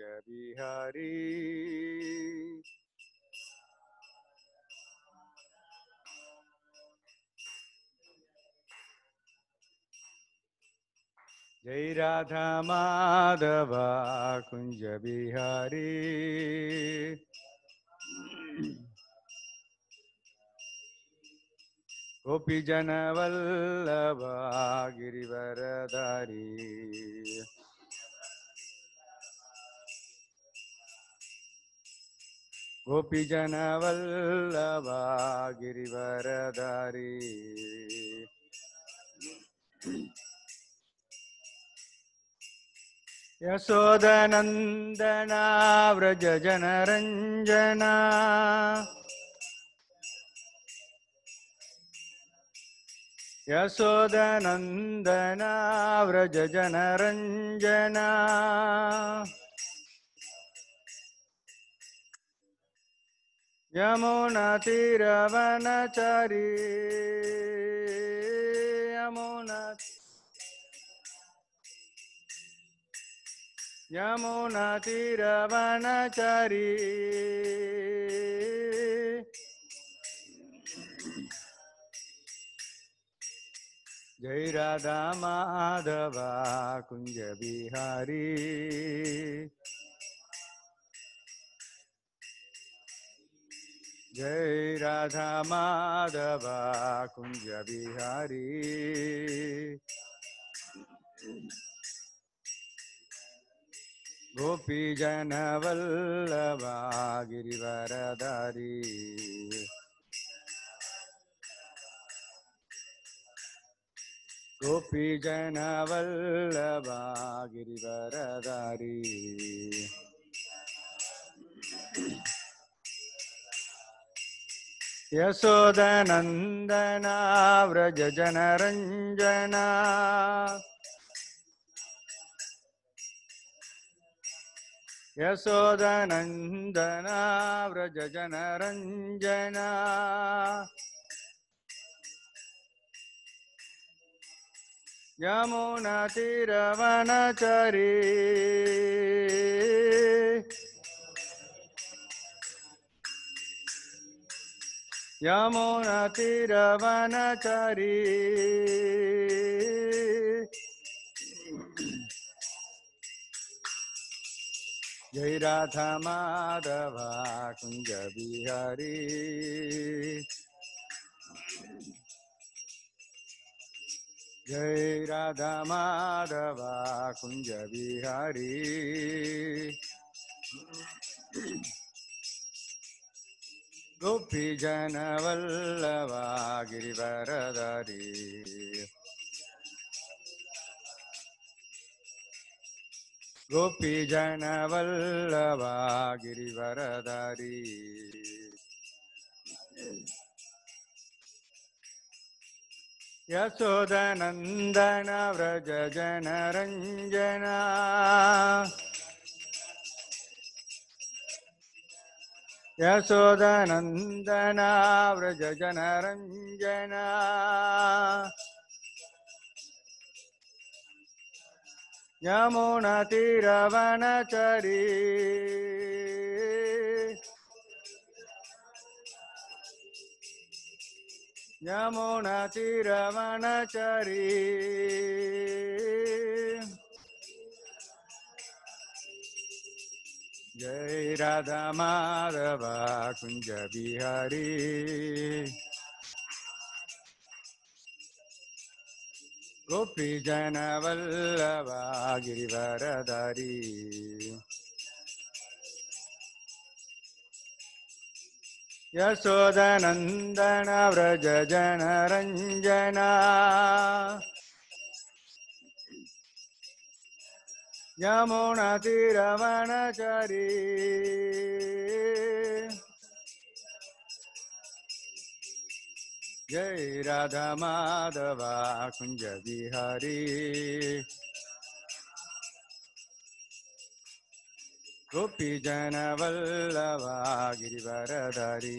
रंग बिहारी जय राधा माधवा कुंज बिहारी गोपी जन वल्लभा Girivardhari கோபிஜனவல்லவா கிரிவரதாரி यशोदनन्दना व्रजनरञ्जना यशोदनन्दना व्रजनरञ्जना Yamuna Tiravanachari Yamuna Yamuna Tiravanachari Jai Radha Madhava Kunja Bihari जय राधा माधव कुंज बिहारी गोपी जन वल्लभा गिरिवरधारी गोपी जन वल्लभा गिरिवरधारी यशोदनन्दना व्रजनरञ्जना यशोदनन्दना व्रजनरञ्जना यमुनतिरवनचरी यमुनतीरवनचरी जय राधा माधवा कुंज बिहारी जय राधा माधवा कुंज Bihari Gopi ಜನವಲ್ಲವ ಗಿರಿವರದರಿ Gopi ಜನವಲ್ಲವ ಗಿರಿವರದರಿ ಯಶೋದನಂದನ ವ್ರಜ ಜನರಂಜನಾ यशोदनन्दना व्रजनरञ्जना यमुनतिरवनचरी यमुनतिरवनचरी Jai Radha Madhava Kunja Bihari Gopi Jana Vallava Girivaradari Yasodanandana Vraja Jana Ranjana Yamuna தீரவனச்சரி Jai Radha மாதவா குஞ்ச Vihari Gopi ஜனவல்லவா கிரிவரதாரி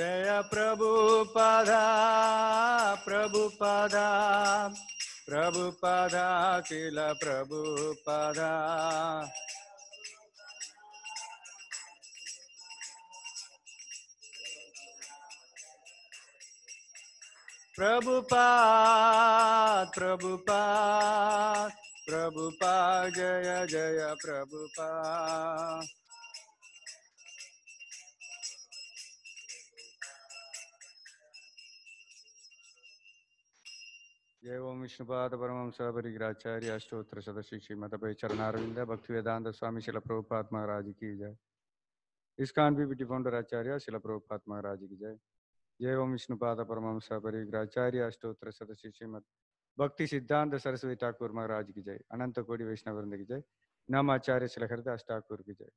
Jaya Prabhupada, Prabhupada, Prabhupada, Kila Prabhupada. Prabhupada, Prabhupada, Prabhupada, Jaya Jaya Prabhupada. जय विष्णुपाद परम सर्वरिग्राचार्य अष्टोत्तर सदस्य श्रीमद चरणारविंद भक्ति वेदांत स्वामी शिल प्रभुपाद महाराज की जय इस भी बिटी फाउंडर आचार्य शिल प्रभुपाद महाराज की जय जय ओम विष्णुपाद परम सर्वरिग्राचार्य अष्टोत्तर सदस्य श्रीमद भक्ति सिद्धांत सरस्वती ठाकुर महाराज की जय अनंत कोटि वैष्णव वृंद की जय नम आचार्य शिल हरिदास ठाकुर की जय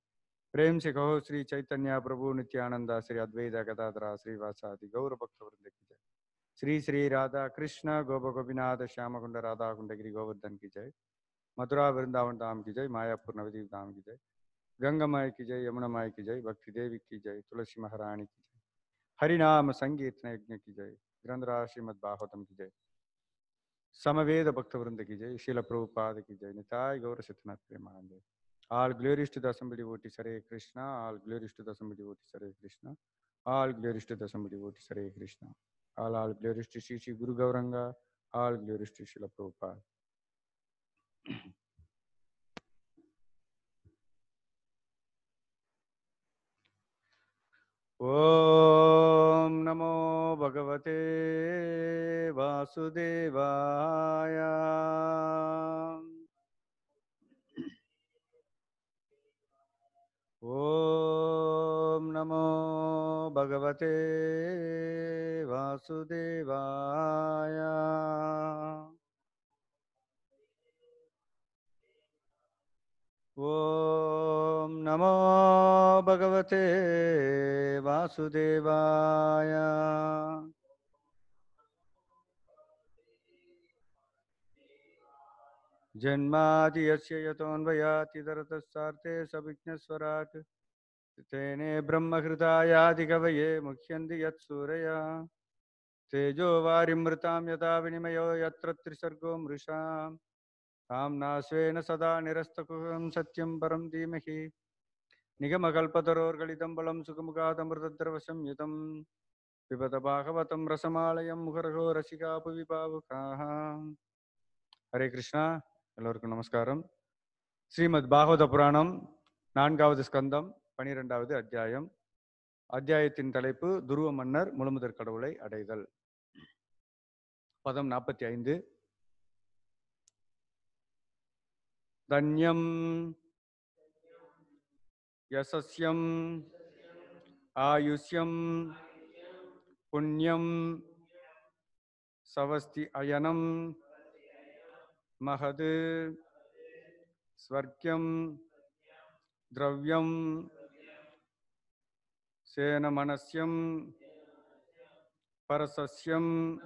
प्रेम से कहो श्री चैतन्य प्रभु नित्यानंद श्री अद्वैत गदाधरा श्रीवासादि गौर भक्त वृंद की जय श्री श्री राधा कृष्ण गोप गोपीनाथ श्याम कुंड राधा कुंड गिरी गोवर्धन की जय मथुरा वृंदावन धाम की जय मायापुर नवदीप धाम की जय गंगा माई की जय यमुना माई की जय भक्ति देवी की जय तुलसी महारानी की जय हरिनाम संगीर्तन यज्ञ की जय ग्रंथरा श्रीमद भागवतम की जय समवेद भक्तवृंद की जय शिल प्रभुपाद की जय निताय गौर Siddhnath Premanand All glories to the Assembly Votis Hare Krishna. All glories to the Assembly Votis Hare Krishna. All glories All, all glories to Sri Sri Guru Gauranga. All glories to Srila Prabhupada. ॐ नमो भगवते वासुदेवाय ॐ नमो भगवते वासुदेवाय ओम नमो भगवते वासुदेवाय जन्मादि यस्य यतोऽन्वयाति दरतस्सार्थे सविज्ञस्वराट् तेने ब्रह्महृतायादिकवये मुह्यन्ति यत्सूरया तेजो वारिमृतां यथा विनिमयो यत्र त्रिसर्गो मृषां ताम्ना स्वेन सदा निरस्तकुहं सत्यं परं धीमहि निगमकल्पतरोर्गलितं बलं सुखमुखादमृतद्रवशं युतं पिबतभागवतं रसमालयं मुहर्हो रसिका पुविपावुकाः ஹரே கிருஷ்ணா எல்லோருக்கும் நமஸ்காரம் ஸ்ரீமத் பாகவத புராணம் நான்காவது ஸ்கந்தம் பனிரெண்டாவது அத்தியாயம் அத்தியாயத்தின் தலைப்பு துருவ மன்னர் முழுமுதற் கடவுளை அடைதல் பதம் நாற்பத்தி ஐந்து தன்யம் யசஸ்யம் ஆயுஷ்யம் புண்ணியம் சவஸ்தி அயனம் மகது ஸ்வர்க்கியம் திரவியம் Sena manasyam parasasyam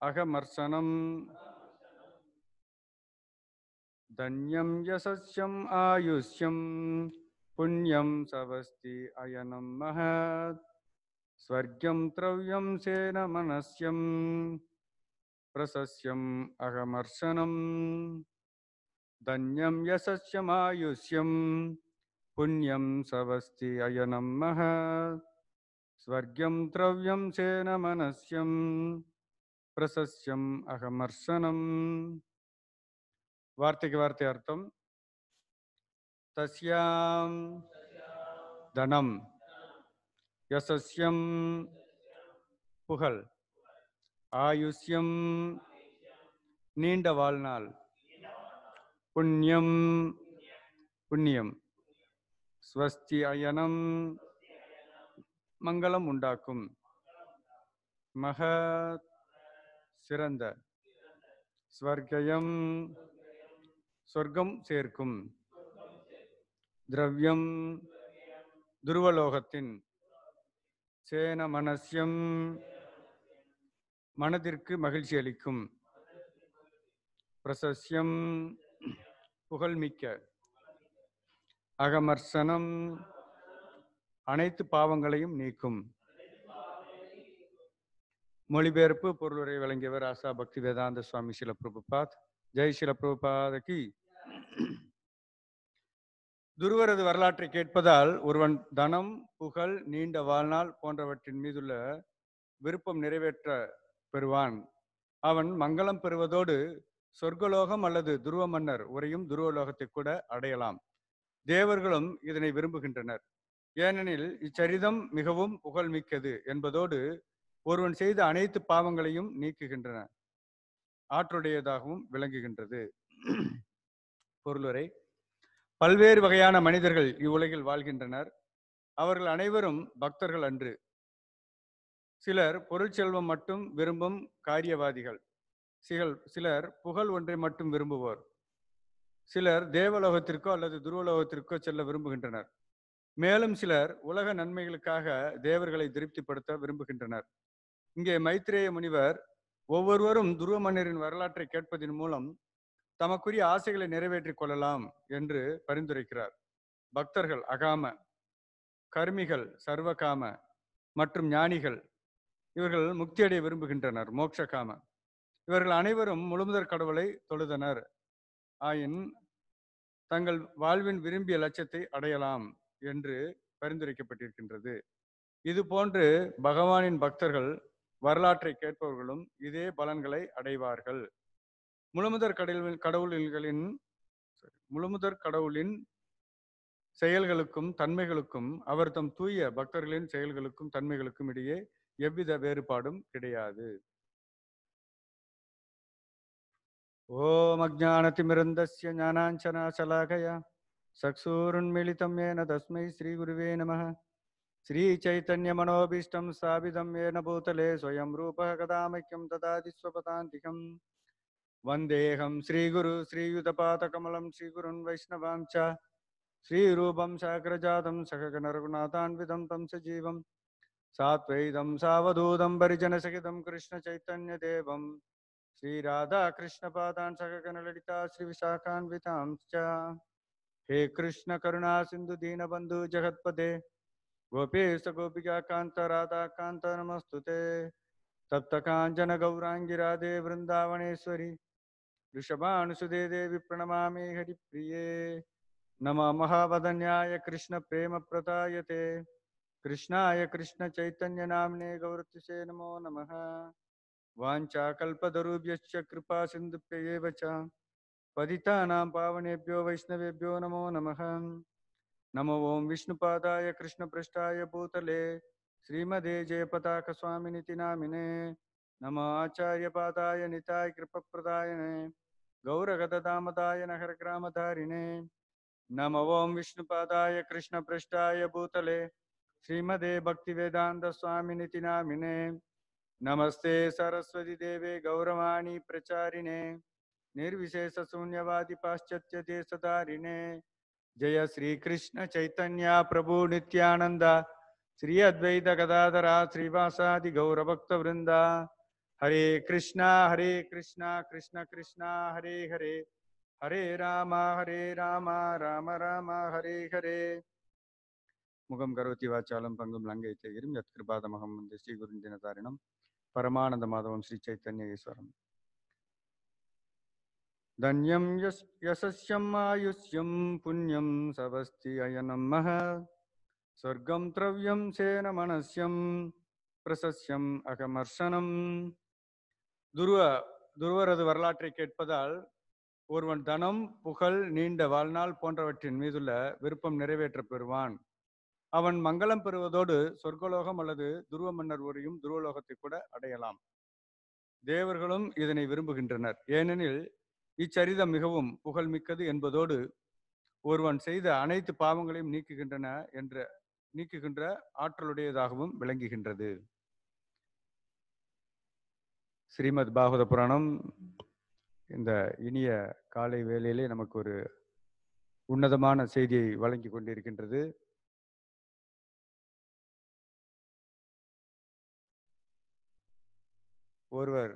agamarsanam danyam yasasyam ayusyam punyam savasti ayanam mahat swargyam travyam sena manasyam prasasyam agamarsanam danyam yasasyam ayusyam புண்ணியம் சவஸ்தி அயனம் மக ஸ்வர்க்கம் திரவியம் சேன மனசியம் பிரசஸ்யம் அகமர்சனம் வார்த்தைக்கு வார்த்தை அர்த்தம் தஸ்யாம் தனம் யசஸ்யம் புகழ் ஆயுஷ்யம் நீண்ட வாழ்நாள் புண்ணியம் புண்ணியம் ஸ்வஸ்தி அயனம் மங்களம் உண்டாக்கும் மக சிறந்த ஸ்வர்கயம் சொர்க்கம் சேர்க்கும் திரவியம் துருவலோகத்தின் சேன மனசியம் மனதிற்கு மகிழ்ச்சி அளிக்கும் பிரசஸ்யம் புகழ்மிக்க அகமர்சனம் அனைத்து பாவங்களையும் நீக்கும் மொழிபெயர்ப்பு பொருளுரை வழங்கியவர் ஆசா பக்தி வேதாந்த சுவாமி சில பிரபுபாத் ஜெய் சில பிரபுபாதகி துருவரது வரலாற்றை கேட்பதால் ஒருவன் தனம் புகழ் நீண்ட வாழ்நாள் போன்றவற்றின் மீதுள்ள விருப்பம் நிறைவேற்ற பெறுவான் அவன் மங்களம் பெறுவதோடு சொர்க்கலோகம் அல்லது துருவ மன்னர் உரையும் துருவலோகத்தை கூட அடையலாம் தேவர்களும் இதனை விரும்புகின்றனர் ஏனெனில் இச்சரிதம் மிகவும் புகழ்மிக்கது என்பதோடு ஒருவன் செய்த அனைத்து பாவங்களையும் நீக்குகின்றன ஆற்றுடையதாகவும் விளங்குகின்றது பொருளுரை பல்வேறு வகையான மனிதர்கள் இவ்வுலகில் வாழ்கின்றனர் அவர்கள் அனைவரும் பக்தர்கள் அன்று சிலர் பொருள் செல்வம் மட்டும் விரும்பும் காரியவாதிகள் சிகள் சிலர் புகழ் ஒன்றை மட்டும் விரும்புவோர் சிலர் தேவலோகத்திற்கோ அல்லது துருவலோகத்திற்கோ செல்ல விரும்புகின்றனர் மேலும் சிலர் உலக நன்மைகளுக்காக தேவர்களை திருப்திப்படுத்த விரும்புகின்றனர் இங்கே மைத்ரேய முனிவர் ஒவ்வொருவரும் துருவ மன்னரின் வரலாற்றை கேட்பதின் மூலம் தமக்குரிய ஆசைகளை நிறைவேற்றிக் கொள்ளலாம் என்று பரிந்துரைக்கிறார் பக்தர்கள் அகாம கர்மிகள் சர்வகாம மற்றும் ஞானிகள் இவர்கள் முக்தியடைய விரும்புகின்றனர் மோட்சகாம இவர்கள் அனைவரும் முழுமுதற் கடவுளை தொழுதனர் ஆயின் தங்கள் வாழ்வின் விரும்பிய லட்சத்தை அடையலாம் என்று பரிந்துரைக்கப்பட்டிருக்கின்றது இது போன்று பகவானின் பக்தர்கள் வரலாற்றை கேட்பவர்களும் இதே பலன்களை அடைவார்கள் முழுமுதற் கடவுள் கடவுள்களின் முழுமுதற் கடவுளின் செயல்களுக்கும் தன்மைகளுக்கும் அவர் தம் தூய பக்தர்களின் செயல்களுக்கும் தன்மைகளுக்கும் இடையே எவ்வித வேறுபாடும் கிடையாது ओम अज्ञानतिमिरन्दस्य ज्ञानाञ्चनाशलाखया चक्षुरुन्मिलितं येन तस्मै श्रीगुरुवे नमः श्रीचैतन्यमनोभीष्टं स्थापितं येन भूतले स्वयं रूपः कदामह्यं तदादिस्वपदान्तिकं वन्देऽहं श्रीगुरु श्रीयुतपातकमलं श्रीगुरुन् वैष्णवां च श्रीरूपं साग्रजातं सहगणरघुनाथान्वितं तं सजीवं सात्वैदं सावधूतं परिजनसहितं कृष्णचैतन्यदेवम् श्री राधा कृष्ण पादान सकन ललिता श्री विशाखान्वितांश हे कृष्ण करुणा सिंधु दीन बंधु जगतपदे गोपेश गोपिका कांत राधा कांत नमस्तुते तप्त कांचन गौरांगी राधे वृंदावनेश्वरी वृषभानुसुदे देवी प्रणमा हरिप्रिय नम महावदन्याय कृष्ण प्रेम प्रतायते कृष्णाय कृष्ण चैतन्य नामने गौरतिषे नमो नमः वाञ्छाकल्पतरुभ्यश्च कृपा सिन्धुभ्येव च पावनेभ्यो वैष्णवेभ्यो नमो नमः नमो ओं विष्णुपादाय कृष्णपृष्ठा भूतले श्रीमदे जयपताकस्वामीति नामिने नम पादाय निताय कृपप्रदायने गौरगददामदाय नगरग्रामधारिणे नम ओं विष्णुपादाय कृष्णपृष्ठा भूतले श्रीमदे भक्तिवेदान्तस्वामिनिति नामिने ನಮಸ್ತೆ ಸರಸ್ವತಿ ದೇವೆ ಗೌರವಾಣಿ ಪ್ರಚಾರಿಣೆ ನಿರ್ವಿಶೇಷ ಶೂನ್ಯವಾದಿ ಪಾಶ್ಚಾತ್ಯ ದೇಶಧಾರಿಣೆ ಜಯ ಶ್ರೀಕೃಷ್ಣ ಚೈತನ್ಯ ಪ್ರಭು ನಿತ್ಯಾನಂದ ಶ್ರೀ ಅದ್ವೈತ ಗದಾಧರ ಶ್ರೀವಾಸಾದಿ ಗೌರಭಕ್ತ ವೃಂದ ಹರೇ ಕೃಷ್ಣ ಹರೇ ಕೃಷ್ಣ ಕೃಷ್ಣ ಕೃಷ್ಣ ಹರೇ ಹರೇ ಹರೇ ರಾಮ ಹರೇ ರಾಮ ರಾಮ ರಾಮ ಹರೇ ಹರೇ ಮುಖಂ ಕರೋತಿ ವಾಚಾಲಂ ಪಂಗುಂ ಲಂಘಯತೆ ಗಿರಿಂ ಯತ್ಕೃಪಾದಮಹಂ ಮುಂದೆ ಶ್ರೀ ಗುರುಂದಿನ ತಾರಿಣಂ பரமானந்த மாதவம் ஸ்ரீ சைத்தன்ய தன்யம் யஸ் யசஸ்யம் ஆயுஷ்யம் புண்ணியம் சவஸ்தி அயனம் மக சொர்க்கம் திரவியம் சேன மனசியம் பிரசஸ்யம் அகமர்ஷனம் துருவ துருவரது வரலாற்றை கேட்பதால் ஒருவன் தனம் புகழ் நீண்ட வாழ்நாள் போன்றவற்றின் மீதுள்ள விருப்பம் நிறைவேற்ற பெறுவான் அவன் மங்களம் பெறுவதோடு சொர்க்கலோகம் அல்லது துருவ மன்னர் ஒரையும் துருவலோகத்தை கூட அடையலாம் தேவர்களும் இதனை விரும்புகின்றனர் ஏனெனில் இச்சரிதம் மிகவும் புகழ்மிக்கது என்பதோடு ஒருவன் செய்த அனைத்து பாவங்களையும் நீக்குகின்றன என்ற நீக்குகின்ற ஆற்றலுடையதாகவும் விளங்குகின்றது ஸ்ரீமத் பாகவத புராணம் இந்த இனிய காலை வேளையிலே நமக்கு ஒரு உன்னதமான செய்தியை வழங்கி கொண்டிருக்கின்றது ஒருவர்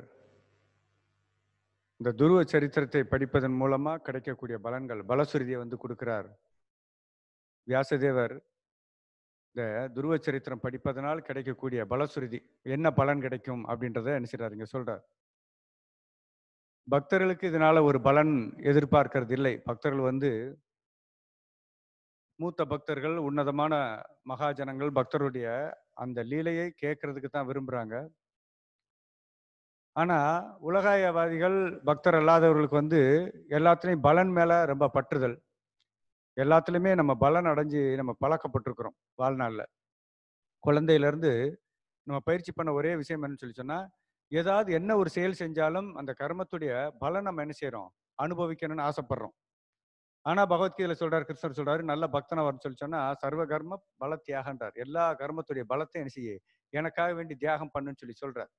இந்த துருவ சரித்திரத்தை படிப்பதன் மூலமாக கிடைக்கக்கூடிய பலன்கள் பலசுருதியை வந்து கொடுக்கிறார் வியாசதேவர் இந்த துருவ சரித்திரம் படிப்பதனால் கிடைக்கக்கூடிய பலசுருதி என்ன பலன் கிடைக்கும் அப்படின்றத என்ன இங்கே சொல்கிறார் பக்தர்களுக்கு இதனால் ஒரு பலன் எதிர்பார்க்கறது இல்லை பக்தர்கள் வந்து மூத்த பக்தர்கள் உன்னதமான மகாஜனங்கள் பக்தருடைய அந்த லீலையை கேட்கறதுக்கு தான் விரும்புகிறாங்க ஆனால் உலகாயவாதிகள் பக்தர் அல்லாதவர்களுக்கு வந்து எல்லாத்துலேயும் பலன் மேலே ரொம்ப பற்றுதல் எல்லாத்துலேயுமே நம்ம பலன் அடைஞ்சு நம்ம பழக்கப்பட்டிருக்கிறோம் வாழ்நாளில் குழந்தையிலேருந்து நம்ம பயிற்சி பண்ண ஒரே விஷயம் என்னன்னு சொல்லி சொன்னால் ஏதாவது என்ன ஒரு செயல் செஞ்சாலும் அந்த கர்மத்துடைய பலன் நம்ம என்ன செய்கிறோம் அனுபவிக்கணும்னு ஆசைப்படுறோம் ஆனால் பகவத்கீதையில் சொல்கிறார் கிருஷ்ணர் சொல்கிறாரு நல்ல பக்தனை வரும்னு சொல்லி சொன்னால் சர்வ கர்ம பல தியாகன்றார் எல்லா கர்மத்துடைய பலத்தையும் என்ன செய்ய எனக்காக வேண்டி தியாகம் பண்ணுன்னு சொல்லி சொல்கிறார்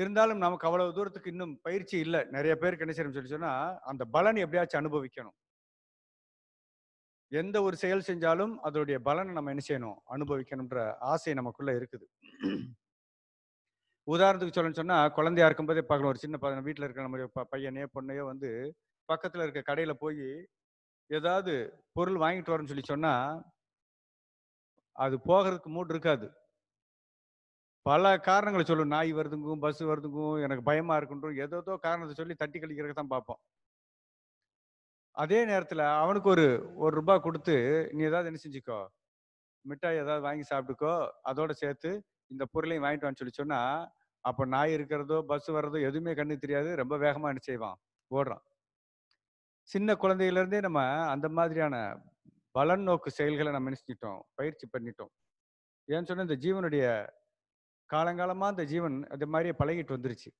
இருந்தாலும் நமக்கு அவ்வளவு தூரத்துக்கு இன்னும் பயிற்சி இல்லை நிறைய பேருக்கு என்ன செய்யணும் சொல்லி சொன்னா அந்த பலன் எப்படியாச்சும் அனுபவிக்கணும் எந்த ஒரு செயல் செஞ்சாலும் அதனுடைய பலனை நம்ம என்ன செய்யணும் அனுபவிக்கணும்ன்ற ஆசை நமக்குள்ள இருக்குது உதாரணத்துக்கு சொல்லணும்னு சொன்னா குழந்தையா இருக்கும்போதே பார்க்கணும் ஒரு சின்ன வீட்டில் இருக்கிற நம்ம பையனையோ பொண்ணையோ வந்து பக்கத்தில் இருக்க கடையில் போய் ஏதாவது பொருள் வாங்கிட்டு வரேன்னு சொல்லி சொன்னா அது போகிறதுக்கு மூடு இருக்காது பல காரணங்களை சொல்லும் நாய் வருதுங்கும் பஸ் வருதுங்கும் எனக்கு பயமா இருக்குன்றும் ஏதோ காரணத்தை சொல்லி தட்டி கழிக்கிறதுக்கு தான் பார்ப்போம் அதே நேரத்தில் அவனுக்கு ஒரு ஒரு ரூபாய் கொடுத்து நீ ஏதாவது என்ன செஞ்சுக்கோ மிட்டாய் ஏதாவது வாங்கி சாப்பிட்டுக்கோ அதோட சேர்த்து இந்த பொருளையும் வாங்கிட்டு வான்னு சொல்லி சொன்னா அப்போ நாய் இருக்கிறதோ பஸ் வர்றதோ எதுவுமே கண்ணு தெரியாது ரொம்ப வேகமாக என்ன செய்வான் ஓடுறான் சின்ன குழந்தையிலேருந்தே நம்ம அந்த மாதிரியான பலன் நோக்கு செயல்களை நம்ம என்ன செஞ்சிட்டோம் பயிற்சி பண்ணிட்டோம் ஏன்னு சொன்னால் இந்த ஜீவனுடைய காலங்காலமாக அந்த ஜீவன் அது மாதிரியே பழகிட்டு வந்துருச்சு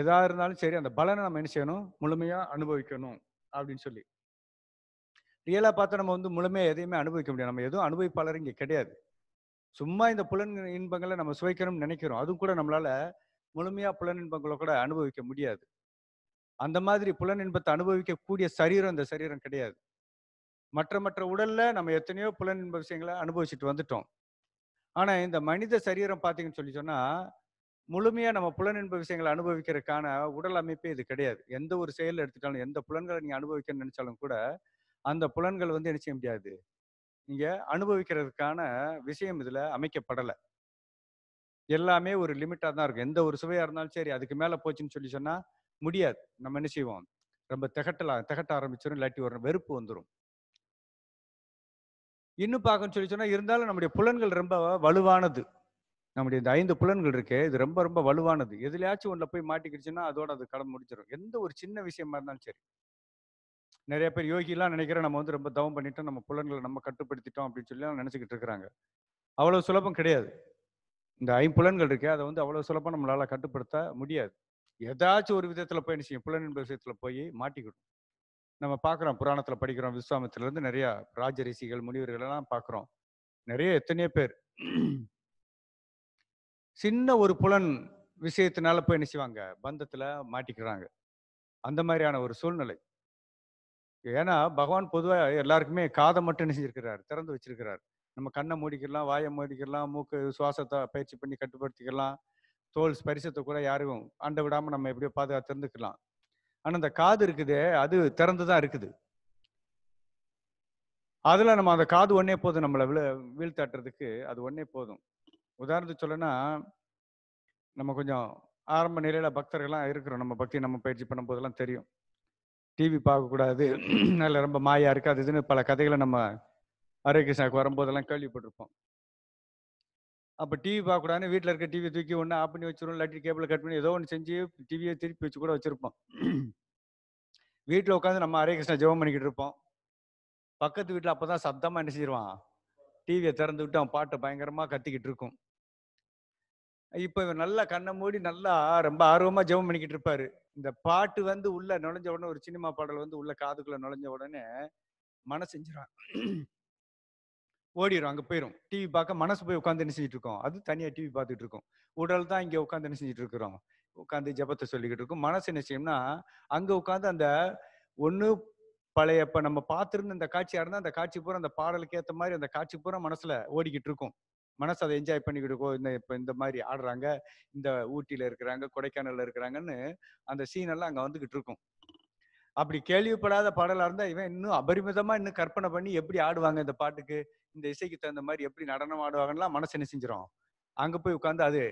எதா இருந்தாலும் சரி அந்த பலனை நம்ம என்ன செய்யணும் முழுமையாக அனுபவிக்கணும் அப்படின்னு சொல்லி ரியலாக பார்த்தா நம்ம வந்து முழுமையாக எதையுமே அனுபவிக்க முடியாது நம்ம எதுவும் அனுபவிப்பாளர் இங்கே கிடையாது சும்மா இந்த புலன் இன்பங்களை நம்ம சுவைக்கணும்னு நினைக்கிறோம் அதுவும் கூட நம்மளால முழுமையாக புலன் இன்பங்களை கூட அனுபவிக்க முடியாது அந்த மாதிரி புலன் இன்பத்தை அனுபவிக்கக்கூடிய சரீரம் இந்த சரீரம் கிடையாது மற்ற மற்ற உடலில் நம்ம எத்தனையோ புலன் இன்ப விஷயங்களை அனுபவிச்சுட்டு வந்துட்டோம் ஆனா இந்த மனித சரீரம் பார்த்தீங்கன்னு சொல்லி சொன்னா முழுமையா நம்ம புலனின்ப விஷயங்களை அனுபவிக்கிறதுக்கான உடல் அமைப்பே இது கிடையாது எந்த ஒரு செயல் எடுத்துட்டாலும் எந்த புலன்களை நீங்க அனுபவிக்கணும்னு நினைச்சாலும் கூட அந்த புலன்கள் வந்து என்ன செய்ய முடியாது நீங்க அனுபவிக்கிறதுக்கான விஷயம் இதுல அமைக்கப்படலை எல்லாமே ஒரு லிமிட்டாக தான் இருக்கும் எந்த ஒரு சுவையாக இருந்தாலும் சரி அதுக்கு மேலே போச்சுன்னு சொல்லி சொன்னால் முடியாது நம்ம என்ன செய்வோம் ரொம்ப திகட்டலாம் திகட்ட ஆரம்பிச்சிடும் இல்லாட்டி ஒரு வெறுப்பு வந்துடும் இன்னும் பார்க்கணும்னு சொல்லி சொன்னால் இருந்தாலும் நம்முடைய புலன்கள் ரொம்ப வலுவானது நம்முடைய இந்த ஐந்து புலன்கள் இருக்கு இது ரொம்ப ரொம்ப வலுவானது எதுலையாச்சும் ஒன்றில் போய் மாட்டிக்கிடுச்சுன்னா அதோட அது கடன் முடிச்சிடும் எந்த ஒரு சின்ன விஷயமா இருந்தாலும் சரி நிறைய பேர் யோகிலாம் நினைக்கிறோம் நம்ம வந்து ரொம்ப தவம் பண்ணிட்டோம் நம்ம புலன்களை நம்ம கட்டுப்படுத்திட்டோம் அப்படின்னு சொல்லி நினச்சிக்கிட்டு இருக்கிறாங்க அவ்வளோ சுலபம் கிடையாது இந்த ஐம்புலன்கள் இருக்கு அதை வந்து அவ்வளோ சுலபம் நம்மளால் கட்டுப்படுத்த முடியாது ஏதாச்சும் ஒரு விதத்தில் போய் என்ன செய்யும் புலன் என்ற விஷயத்தில் போய் மாட்டிக்கிடும் நம்ம பார்க்குறோம் புராணத்தில் படிக்கிறோம் விஸ்வாமத்திலேருந்து நிறையா ராஜரிசிகள் முனிவர்களெல்லாம் பார்க்குறோம் நிறைய எத்தனையோ பேர் சின்ன ஒரு புலன் விஷயத்தினால போய் நினைச்சுவாங்க பந்தத்தில் மாட்டிக்கிறாங்க அந்த மாதிரியான ஒரு சூழ்நிலை ஏன்னா பகவான் பொதுவாக எல்லாருக்குமே காதை மட்டும் நினைச்சிருக்கிறார் திறந்து வச்சிருக்கிறார் நம்ம கண்ணை மூடிக்கலாம் வாயை மூடிக்கலாம் மூக்கு சுவாசத்தை பயிற்சி பண்ணி கட்டுப்படுத்திக்கலாம் தோல் ஸ்பரிசத்தை கூட யாருக்கும் அண்டை விடாமல் நம்ம எப்படியோ பாதுகாத்து இருந்துக்கலாம் ஆனால் அந்த காது இருக்குது அது திறந்து தான் இருக்குது அதில் நம்ம அந்த காது ஒன்னே போதும் நம்மளை வீழ வீழ்த்தாட்டுறதுக்கு அது ஒன்னே போதும் உதாரணத்துக்கு சொல்லனா நம்ம கொஞ்சம் ஆரம்ப நிலையில் பக்தர்கள்லாம் இருக்கிறோம் நம்ம பக்தி நம்ம பயிற்சி பண்ணும்போதெல்லாம் தெரியும் டிவி பார்க்கக்கூடாது அதில் ரொம்ப மாயா இருக்காது அது இதுன்னு பல கதைகளை நம்ம ஆரோக்கிய சாக்கு வரும்போதெல்லாம் கேள்விப்பட்டிருப்போம் அப்போ டிவி பார்க்கக்கூடாதுன்னு வீட்டில் இருக்க டிவி தூக்கி ஒன்று ஆஃப் பண்ணி வச்சிரும் லட்டி கேபிள் கட் பண்ணி ஏதோ ஒன்று செஞ்சு டிவியை திருப்பி வச்சு கூட வச்சுருப்போம் வீட்டில் உட்காந்து நம்ம ஹரேகிருஷ்ணா கிருஷ்ணா ஜெபம் பண்ணிக்கிட்டு இருப்போம் பக்கத்து வீட்டில் அப்போ தான் சப்தமாக என்ன செஞ்சிருவான் டிவியை திறந்து விட்டு அவன் பாட்டை பயங்கரமாக கத்திக்கிட்டு இருக்கும் இப்போ இவன் நல்லா கண்ணை மூடி நல்லா ரொம்ப ஆர்வமாக ஜெபம் பண்ணிக்கிட்டு இருப்பாரு இந்த பாட்டு வந்து உள்ளே நுழைஞ்ச உடனே ஒரு சினிமா பாடல் வந்து உள்ள காதுக்குள்ளே நுழைஞ்ச உடனே மன செஞ்சிருவான் ஓடிடும் அங்கே போயிடும் டிவி பார்க்க மனசு போய் உட்காந்து என்ன செஞ்சுட்டு இருக்கோம் அது தனியாக டிவி பார்த்துட்டு இருக்கோம் உடல் தான் இங்கே உட்காந்து என்ன செஞ்சுட்டு இருக்கிறோம் உட்காந்து ஜபத்தை சொல்லிக்கிட்டு இருக்கோம் மனசு என்ன செய்யும்னா அங்கே உட்காந்து அந்த ஒன்று பழைய இப்போ நம்ம பார்த்துருந்த அந்த காட்சியாக இருந்தால் அந்த காட்சி பூரா அந்த பாடலுக்கு ஏற்ற மாதிரி அந்த காட்சி பூரா மனசில் ஓடிக்கிட்டு இருக்கும் மனசு அதை என்ஜாய் பண்ணிக்கிட்டு இந்த இப்போ இந்த மாதிரி ஆடுறாங்க இந்த ஊட்டியில் இருக்கிறாங்க கொடைக்கானலில் இருக்கிறாங்கன்னு அந்த சீனெல்லாம் அங்கே வந்துக்கிட்டு இருக்கும் அப்படி கேள்விப்படாத பாடலா இருந்தா இவன் இன்னும் அபரிமிதமா இன்னும் கற்பனை பண்ணி எப்படி ஆடுவாங்க இந்த பாட்டுக்கு இந்த இசைக்கு தகுந்த மாதிரி எப்படி நடனம் ஆடுவாங்கலாம் மனசு என்ன செஞ்சிடும் அங்க போய் உட்காந்து அது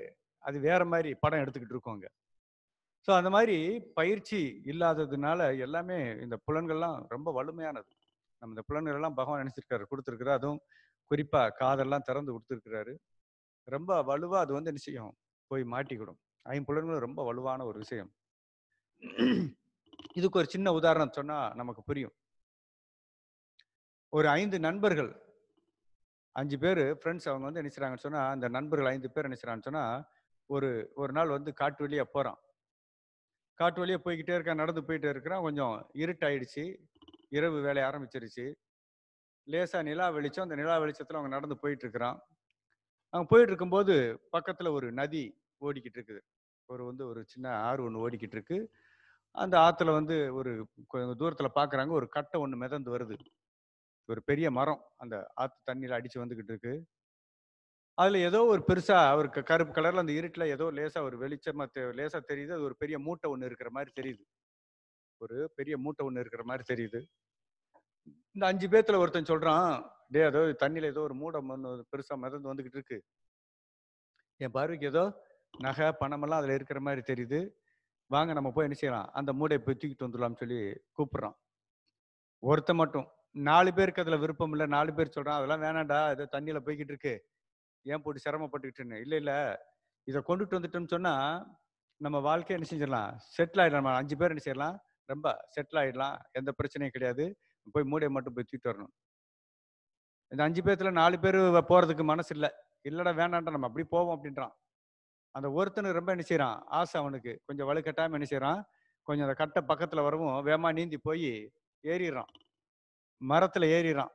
அது வேற மாதிரி படம் எடுத்துக்கிட்டு இருக்கோங்க ஸோ அந்த மாதிரி பயிற்சி இல்லாததுனால எல்லாமே இந்த புலன்கள்லாம் ரொம்ப வலிமையானது நம்ம இந்த புலன்கள் எல்லாம் பகவான் நினைச்சிருக்காரு கொடுத்துருக்குறா அதுவும் குறிப்பா காதெல்லாம் திறந்து கொடுத்துருக்கிறாரு ரொம்ப வலுவா அது வந்து நிச்சயம் போய் மாட்டிக்கிடும் ஐம்புலன்களும் ரொம்ப வலுவான ஒரு விஷயம் இதுக்கு ஒரு சின்ன உதாரணம் சொன்னா நமக்கு புரியும் ஒரு ஐந்து நண்பர்கள் அஞ்சு பேர் ஃப்ரெண்ட்ஸ் அவங்க வந்து நினைச்சுறாங்கன்னு சொன்னா அந்த நண்பர்கள் ஐந்து பேர் என்ன சொன்னா ஒரு ஒரு நாள் வந்து காட்டு வழியா போறான் காட்டு வழியா போய்கிட்டே இருக்கான் நடந்து போயிட்டே இருக்கிறான் கொஞ்சம் இருட்டாயிடுச்சு இரவு வேலை ஆரம்பிச்சிருச்சு லேசா நிலா வெளிச்சம் அந்த நிலா வெளிச்சத்துல அவங்க நடந்து போயிட்டு இருக்கிறான் அவங்க போயிட்டு இருக்கும்போது பக்கத்துல ஒரு நதி ஓடிக்கிட்டு இருக்குது ஒரு வந்து ஒரு சின்ன ஆறு ஒன்று ஓடிக்கிட்டு இருக்கு அந்த ஆற்றுல வந்து ஒரு கொஞ்சம் தூரத்தில் பார்க்குறாங்க ஒரு கட்டை ஒன்று மிதந்து வருது ஒரு பெரிய மரம் அந்த ஆற்று தண்ணியில் அடித்து வந்துக்கிட்டு இருக்கு அதில் ஏதோ ஒரு பெருசாக அவருக்கு கருப்பு கலரில் அந்த இருட்டில் ஏதோ லேசாக ஒரு வெளிச்சமாக லேசாக தெரியுது அது ஒரு பெரிய மூட்டை ஒன்று இருக்கிற மாதிரி தெரியுது ஒரு பெரிய மூட்டை ஒன்று இருக்கிற மாதிரி தெரியுது இந்த அஞ்சு பேர்த்தில் ஒருத்தன் சொல்கிறான் டே ஏதோ தண்ணியில் ஏதோ ஒரு மூட ஒன்று பெருசாக மிதந்து வந்துக்கிட்டு இருக்கு என் பார்வைக்கு ஏதோ நகை பணமெல்லாம் அதில் இருக்கிற மாதிரி தெரியுது வாங்க நம்ம போய் என்ன செய்யலாம் அந்த மூடையை பெற்றிக்கிட்டு வந்துடலாம்னு சொல்லி கூப்பிட்றான் ஒருத்த மட்டும் நாலு பேருக்கு அதில் விருப்பம் இல்லை நாலு பேர் சொல்கிறான் அதெல்லாம் வேணாண்டா ஏதோ தண்ணியில் போய்கிட்டு இருக்கு ஏன் போட்டு சிரமப்பட்டுக்கிட்டுன்னு இல்லை இல்லை இதை கொண்டுட்டு வந்துட்டோம்னு சொன்னால் நம்ம வாழ்க்கை என்ன செஞ்சிடலாம் செட்டில் ஆகிடலாம் அஞ்சு பேர் என்ன செய்யலாம் ரொம்ப செட்டில் ஆகிடலாம் எந்த பிரச்சனையும் கிடையாது போய் மூடையை மட்டும் போய் வரணும் இந்த அஞ்சு பேர்த்தில் நாலு பேர் போகிறதுக்கு மனசு இல்லை இல்லைடா வேண்டாண்டா நம்ம அப்படி போவோம் அப்படின்றான் அந்த ஒருத்தனு ரொம்ப என்ன செய்யறான் ஆசை அவனுக்கு கொஞ்சம் வலுக்கட்டாமல் என்ன செய்யறான் கொஞ்சம் அந்த கட்டை பக்கத்தில் வரவும் வேமா நீந்தி போய் ஏறிடுறான் மரத்தில் ஏறிடுறான்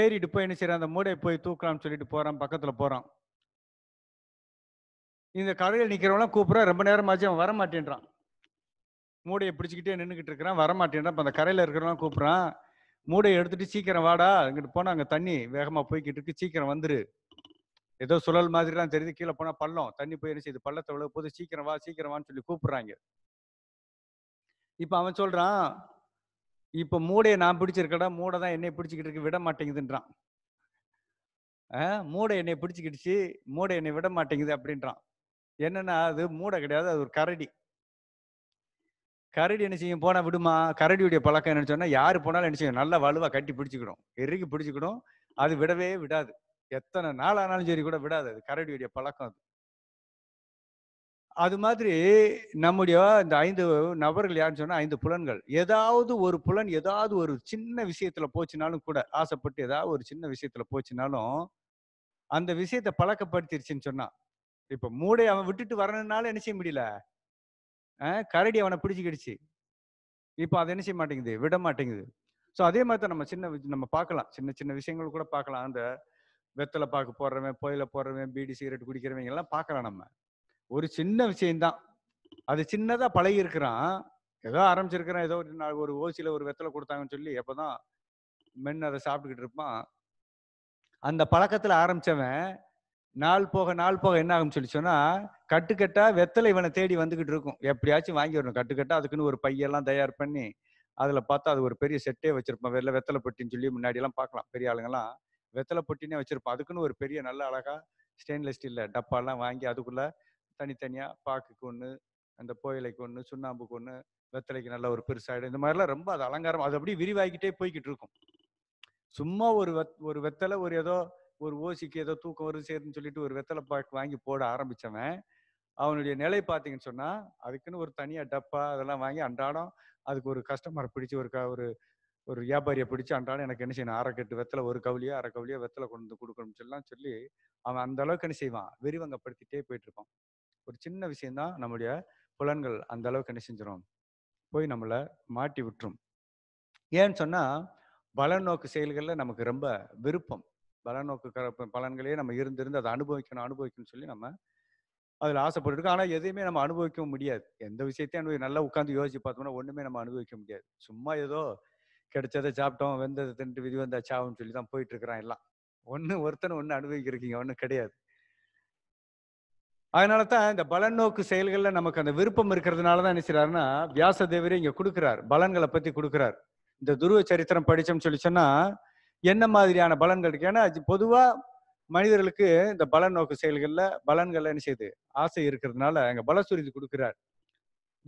ஏறிட்டு போய் என்ன செய்யறான் அந்த மூடையை போய் தூக்கலாம்னு சொல்லிட்டு போறான் பக்கத்தில் போறான் இந்த கடையில் நிற்கிறவங்களாம் கூப்பிட்றான் ரொம்ப நேரம் ஆச்சு அவன் வரமாட்டேன்றான் மூடையை பிடிச்சிக்கிட்டே நின்றுக்கிட்டு இருக்கிறான் வரமாட்டேன்றான் இப்போ அந்த கரையில் இருக்கிறவங்க கூப்பிட்றான் மூடையை எடுத்துட்டு சீக்கிரம் வாடா இங்கிட்டு போனால் அங்கே தண்ணி வேகமாக போய்கிட்டு இருக்கு சீக்கிரம் வந்துரு ஏதோ சுழல் மாதிரிலாம் தெரிஞ்சு கீழே போனால் பள்ளம் தண்ணி போய் என்ன செய்யுது பள்ளத்தை விழுக போது சீக்கிரம் வா சீக்கிரம் சொல்லி கூப்பிடுறாங்க இப்போ அவன் சொல்கிறான் இப்போ மூடையை நான் பிடிச்சிருக்கடா மூடை தான் என்னை பிடிச்சிக்கிட்டு இருக்கு விட மாட்டேங்குதுன்றான் மூடை என்னை பிடிச்சிக்கிடுச்சு மூடை என்னை விட மாட்டேங்குது அப்படின்றான் என்னன்னா அது மூடை கிடையாது அது ஒரு கரடி கரடி என்ன செய்யும் போனால் விடுமா கரடியுடைய பழக்கம் என்னன்னு சொன்னால் யார் போனாலும் என்ன செய்யும் நல்லா வலுவாக கட்டி பிடிச்சிக்கிடும் எருகி பிடிச்சிக்கிடும் அது விடவே விடாது எத்தனை நாள் ஆனாலும் சரி கூட விடாது அது கரடியுடைய பழக்கம் அது அது மாதிரி நம்முடைய இந்த ஐந்து நபர்கள் யாருன்னு சொன்னால் ஐந்து புலன்கள் ஏதாவது ஒரு புலன் ஏதாவது ஒரு சின்ன விஷயத்துல போச்சுனாலும் கூட ஆசைப்பட்டு ஏதாவது ஒரு சின்ன விஷயத்துல போச்சுனாலும் அந்த விஷயத்த பழக்கப்படுத்திருச்சுன்னு சொன்னான் இப்போ மூடை அவன் விட்டுட்டு வரணுன்னாலும் என்ன செய்ய முடியல கரடி அவனை பிடிச்சிக்கிடுச்சு இப்போ அதை என்ன செய்ய மாட்டேங்குது விட மாட்டேங்குது ஸோ அதே மாதிரி தான் நம்ம சின்ன நம்ம பார்க்கலாம் சின்ன சின்ன விஷயங்கள் கூட பார்க்கலாம் அந்த வெத்தலை பாக்கு போடுறவன் புயல போடுறவன் பீடி சிகரெட் குடிக்கிறவங்க எல்லாம் பார்க்கலாம் நம்ம ஒரு சின்ன விஷயம்தான் அது சின்னதாக பழகி இருக்கிறான் ஏதோ ஆரம்பிச்சிருக்கிறான் ஏதோ ஒரு ஒரு ஓசியில் ஒரு வெத்தலை கொடுத்தாங்கன்னு சொல்லி எப்போ தான் மென் அதை சாப்பிட்டுக்கிட்டு இருப்பான் அந்த பழக்கத்தில் ஆரம்பித்தவன் நாள் போக நாள் போக என்ன ஆகும் சொல்லி சொன்னால் கட்டுக்கட்டா வெத்தலை இவனை தேடி வந்துக்கிட்டு இருக்கும் எப்படியாச்சும் வாங்கி வரணும் கட்டுக்கட்டா அதுக்குன்னு ஒரு பையெல்லாம் தயார் பண்ணி அதில் பார்த்தா அது ஒரு பெரிய செட்டே வச்சிருப்பான் வெளில வெத்தலை பெட்டின்னு சொல்லி முன்னாடியெல்லாம் பார்க்கலாம் பெரிய ஆளுங்கெல்லாம் வெத்தலை பொட்டினே வச்சிருப்போம் அதுக்குன்னு ஒரு பெரிய நல்ல அழகா ஸ்டெயின்லெஸ் ஸ்டீலில் டப்பாலாம் வாங்கி அதுக்குள்ள தனித்தனியா பாக்குக்கு ஒன்று அந்த புயலைக்கு ஒன்று சுண்ணாம்புக்கு ஒன்று வெத்தலைக்கு நல்ல ஒரு பெருசாயிடும் இந்த மாதிரிலாம் ரொம்ப அது அலங்காரம் அது அப்படியே விரிவாகிக்கிட்டே போய்கிட்டு இருக்கும் சும்மா ஒரு வெத் ஒரு வெத்தலை ஒரு ஏதோ ஒரு ஓசிக்கு ஏதோ தூக்கம் வருது சேருன்னு சொல்லிட்டு ஒரு வெத்தலை பாக்கு வாங்கி போட ஆரம்பிச்சவன் அவனுடைய நிலை பார்த்தீங்கன்னு சொன்னா அதுக்குன்னு ஒரு தனியா டப்பா அதெல்லாம் வாங்கி அன்றாடம் அதுக்கு ஒரு கஸ்டமரை பிடிச்சி ஒரு க ஒரு ஒரு வியாபாரியை பிடிச்சி அன்றாடம் எனக்கு என்ன செய்யணும் அரைக்கட்டு வெத்தலை ஒரு கவுலியோ அரை கவுலியோ வெத்தலை கொண்டு வந்து கொடுக்கணும்னு சொல்லலாம் சொல்லி அவன் அந்த அளவுக்கு என்ன செய்வான் வெறிவங்கப்படுத்திட்டே போயிட்டு இருப்பான் ஒரு சின்ன விஷயம்தான் நம்முடைய புலன்கள் அந்த அளவுக்கு என்ன செஞ்சிடும் போய் நம்மளை மாட்டி விட்டுரும் ஏன்னு சொன்னால் நோக்கு செயல்களில் நமக்கு ரொம்ப விருப்பம் பலநோக்கு பலன்களே நம்ம இருந்திருந்து அதை அனுபவிக்கணும் அனுபவிக்கணும்னு சொல்லி நம்ம அதில் ஆசைப்பட்டுருக்கோம் ஆனால் எதையுமே நம்ம அனுபவிக்க முடியாது எந்த விஷயத்தையும் அனுபவி நல்லா உட்காந்து யோசிச்சு பார்த்தோம்னா ஒன்றுமே நம்ம அனுபவிக்க முடியாது சும்மா ஏதோ கிடைச்சதை சாப்பிட்டோம் வெந்ததை தின்ட்டு விதி வந்தா சாவுன்னு சொல்லி தான் போயிட்டு இருக்கிறான் எல்லாம் ஒன்று ஒருத்தனை ஒன்று அனுபவிக்கிறீங்க ஒன்றும் கிடையாது அதனால தான் இந்த பலன் நோக்கு செயல்களில் நமக்கு அந்த விருப்பம் இருக்கிறதுனால தான் நினைச்சாருன்னா வியாச தேவரே இங்கே கொடுக்குறார் பலன்களை பற்றி கொடுக்குறார் இந்த துருவ சரித்திரம் படித்தோம்னு சொல்லி என்ன மாதிரியான பலன்கள் இருக்கு ஏன்னா பொதுவாக மனிதர்களுக்கு இந்த பலன் நோக்கு செயல்களில் பலன்கள் என்ன செய்யுது ஆசை இருக்கிறதுனால அங்கே பலசுரிதி கொடுக்குறார்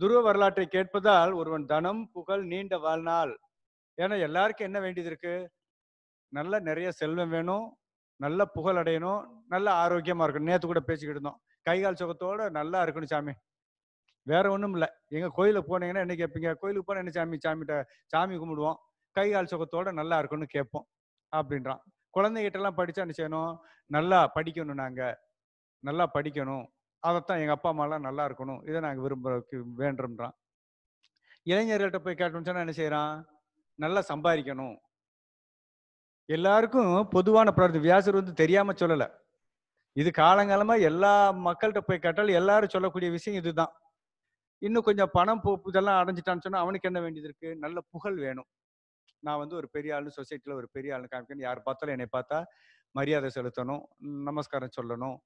துருவ வரலாற்றை கேட்பதால் ஒருவன் தனம் புகழ் நீண்ட வாழ்நாள் ஏன்னா எல்லாருக்கும் என்ன வேண்டியது இருக்கு நல்ல நிறைய செல்வம் வேணும் நல்ல புகழ் அடையணும் நல்ல ஆரோக்கியமா இருக்கணும் நேற்று கூட பேசிக்கிட்டு இருந்தோம் கைகால் சுகத்தோட நல்லா இருக்கணும் சாமி வேற ஒன்றும் இல்லை எங்கள் கோயிலுக்கு போனீங்கன்னா என்ன கேட்பீங்க கோயிலுக்கு போனால் என்ன சாமி சாமிகிட்ட சாமி கும்பிடுவோம் கை கால் சுகத்தோட நல்லா இருக்கணும்னு கேட்போம் அப்படின்றான் குழந்தைகிட்டலாம் படித்தா என்ன செய்யணும் நல்லா படிக்கணும் நாங்கள் நல்லா படிக்கணும் அதைத்தான் எங்கள் அப்பா அம்மாலாம் நல்லா இருக்கணும் இதை நாங்கள் விரும்புகிறோம் வேண்டும்ன்றான் இளைஞர்கள்ட்ட போய் கேட்டோம்னு சொன்னால் என்ன செய்கிறான் நல்லா சம்பாதிக்கணும் எல்லாருக்கும் பொதுவான பிரார்த்தனை வியாசர் வந்து தெரியாம சொல்லலை இது காலங்காலமா எல்லா மக்கள்கிட்ட போய் கேட்டாலும் எல்லாரும் சொல்லக்கூடிய விஷயம் இதுதான் இன்னும் கொஞ்சம் பணம் இதெல்லாம் அடைஞ்சிட்டான்னு சொன்னா அவனுக்கு என்ன வேண்டியது இருக்கு நல்ல புகழ் வேணும் நான் வந்து ஒரு பெரிய ஆள் சொசைட்டில ஒரு பெரிய ஆளு காமிக்கணும் யார் பார்த்தாலும் என்னை பார்த்தா மரியாதை செலுத்தணும் நமஸ்காரம் சொல்லணும்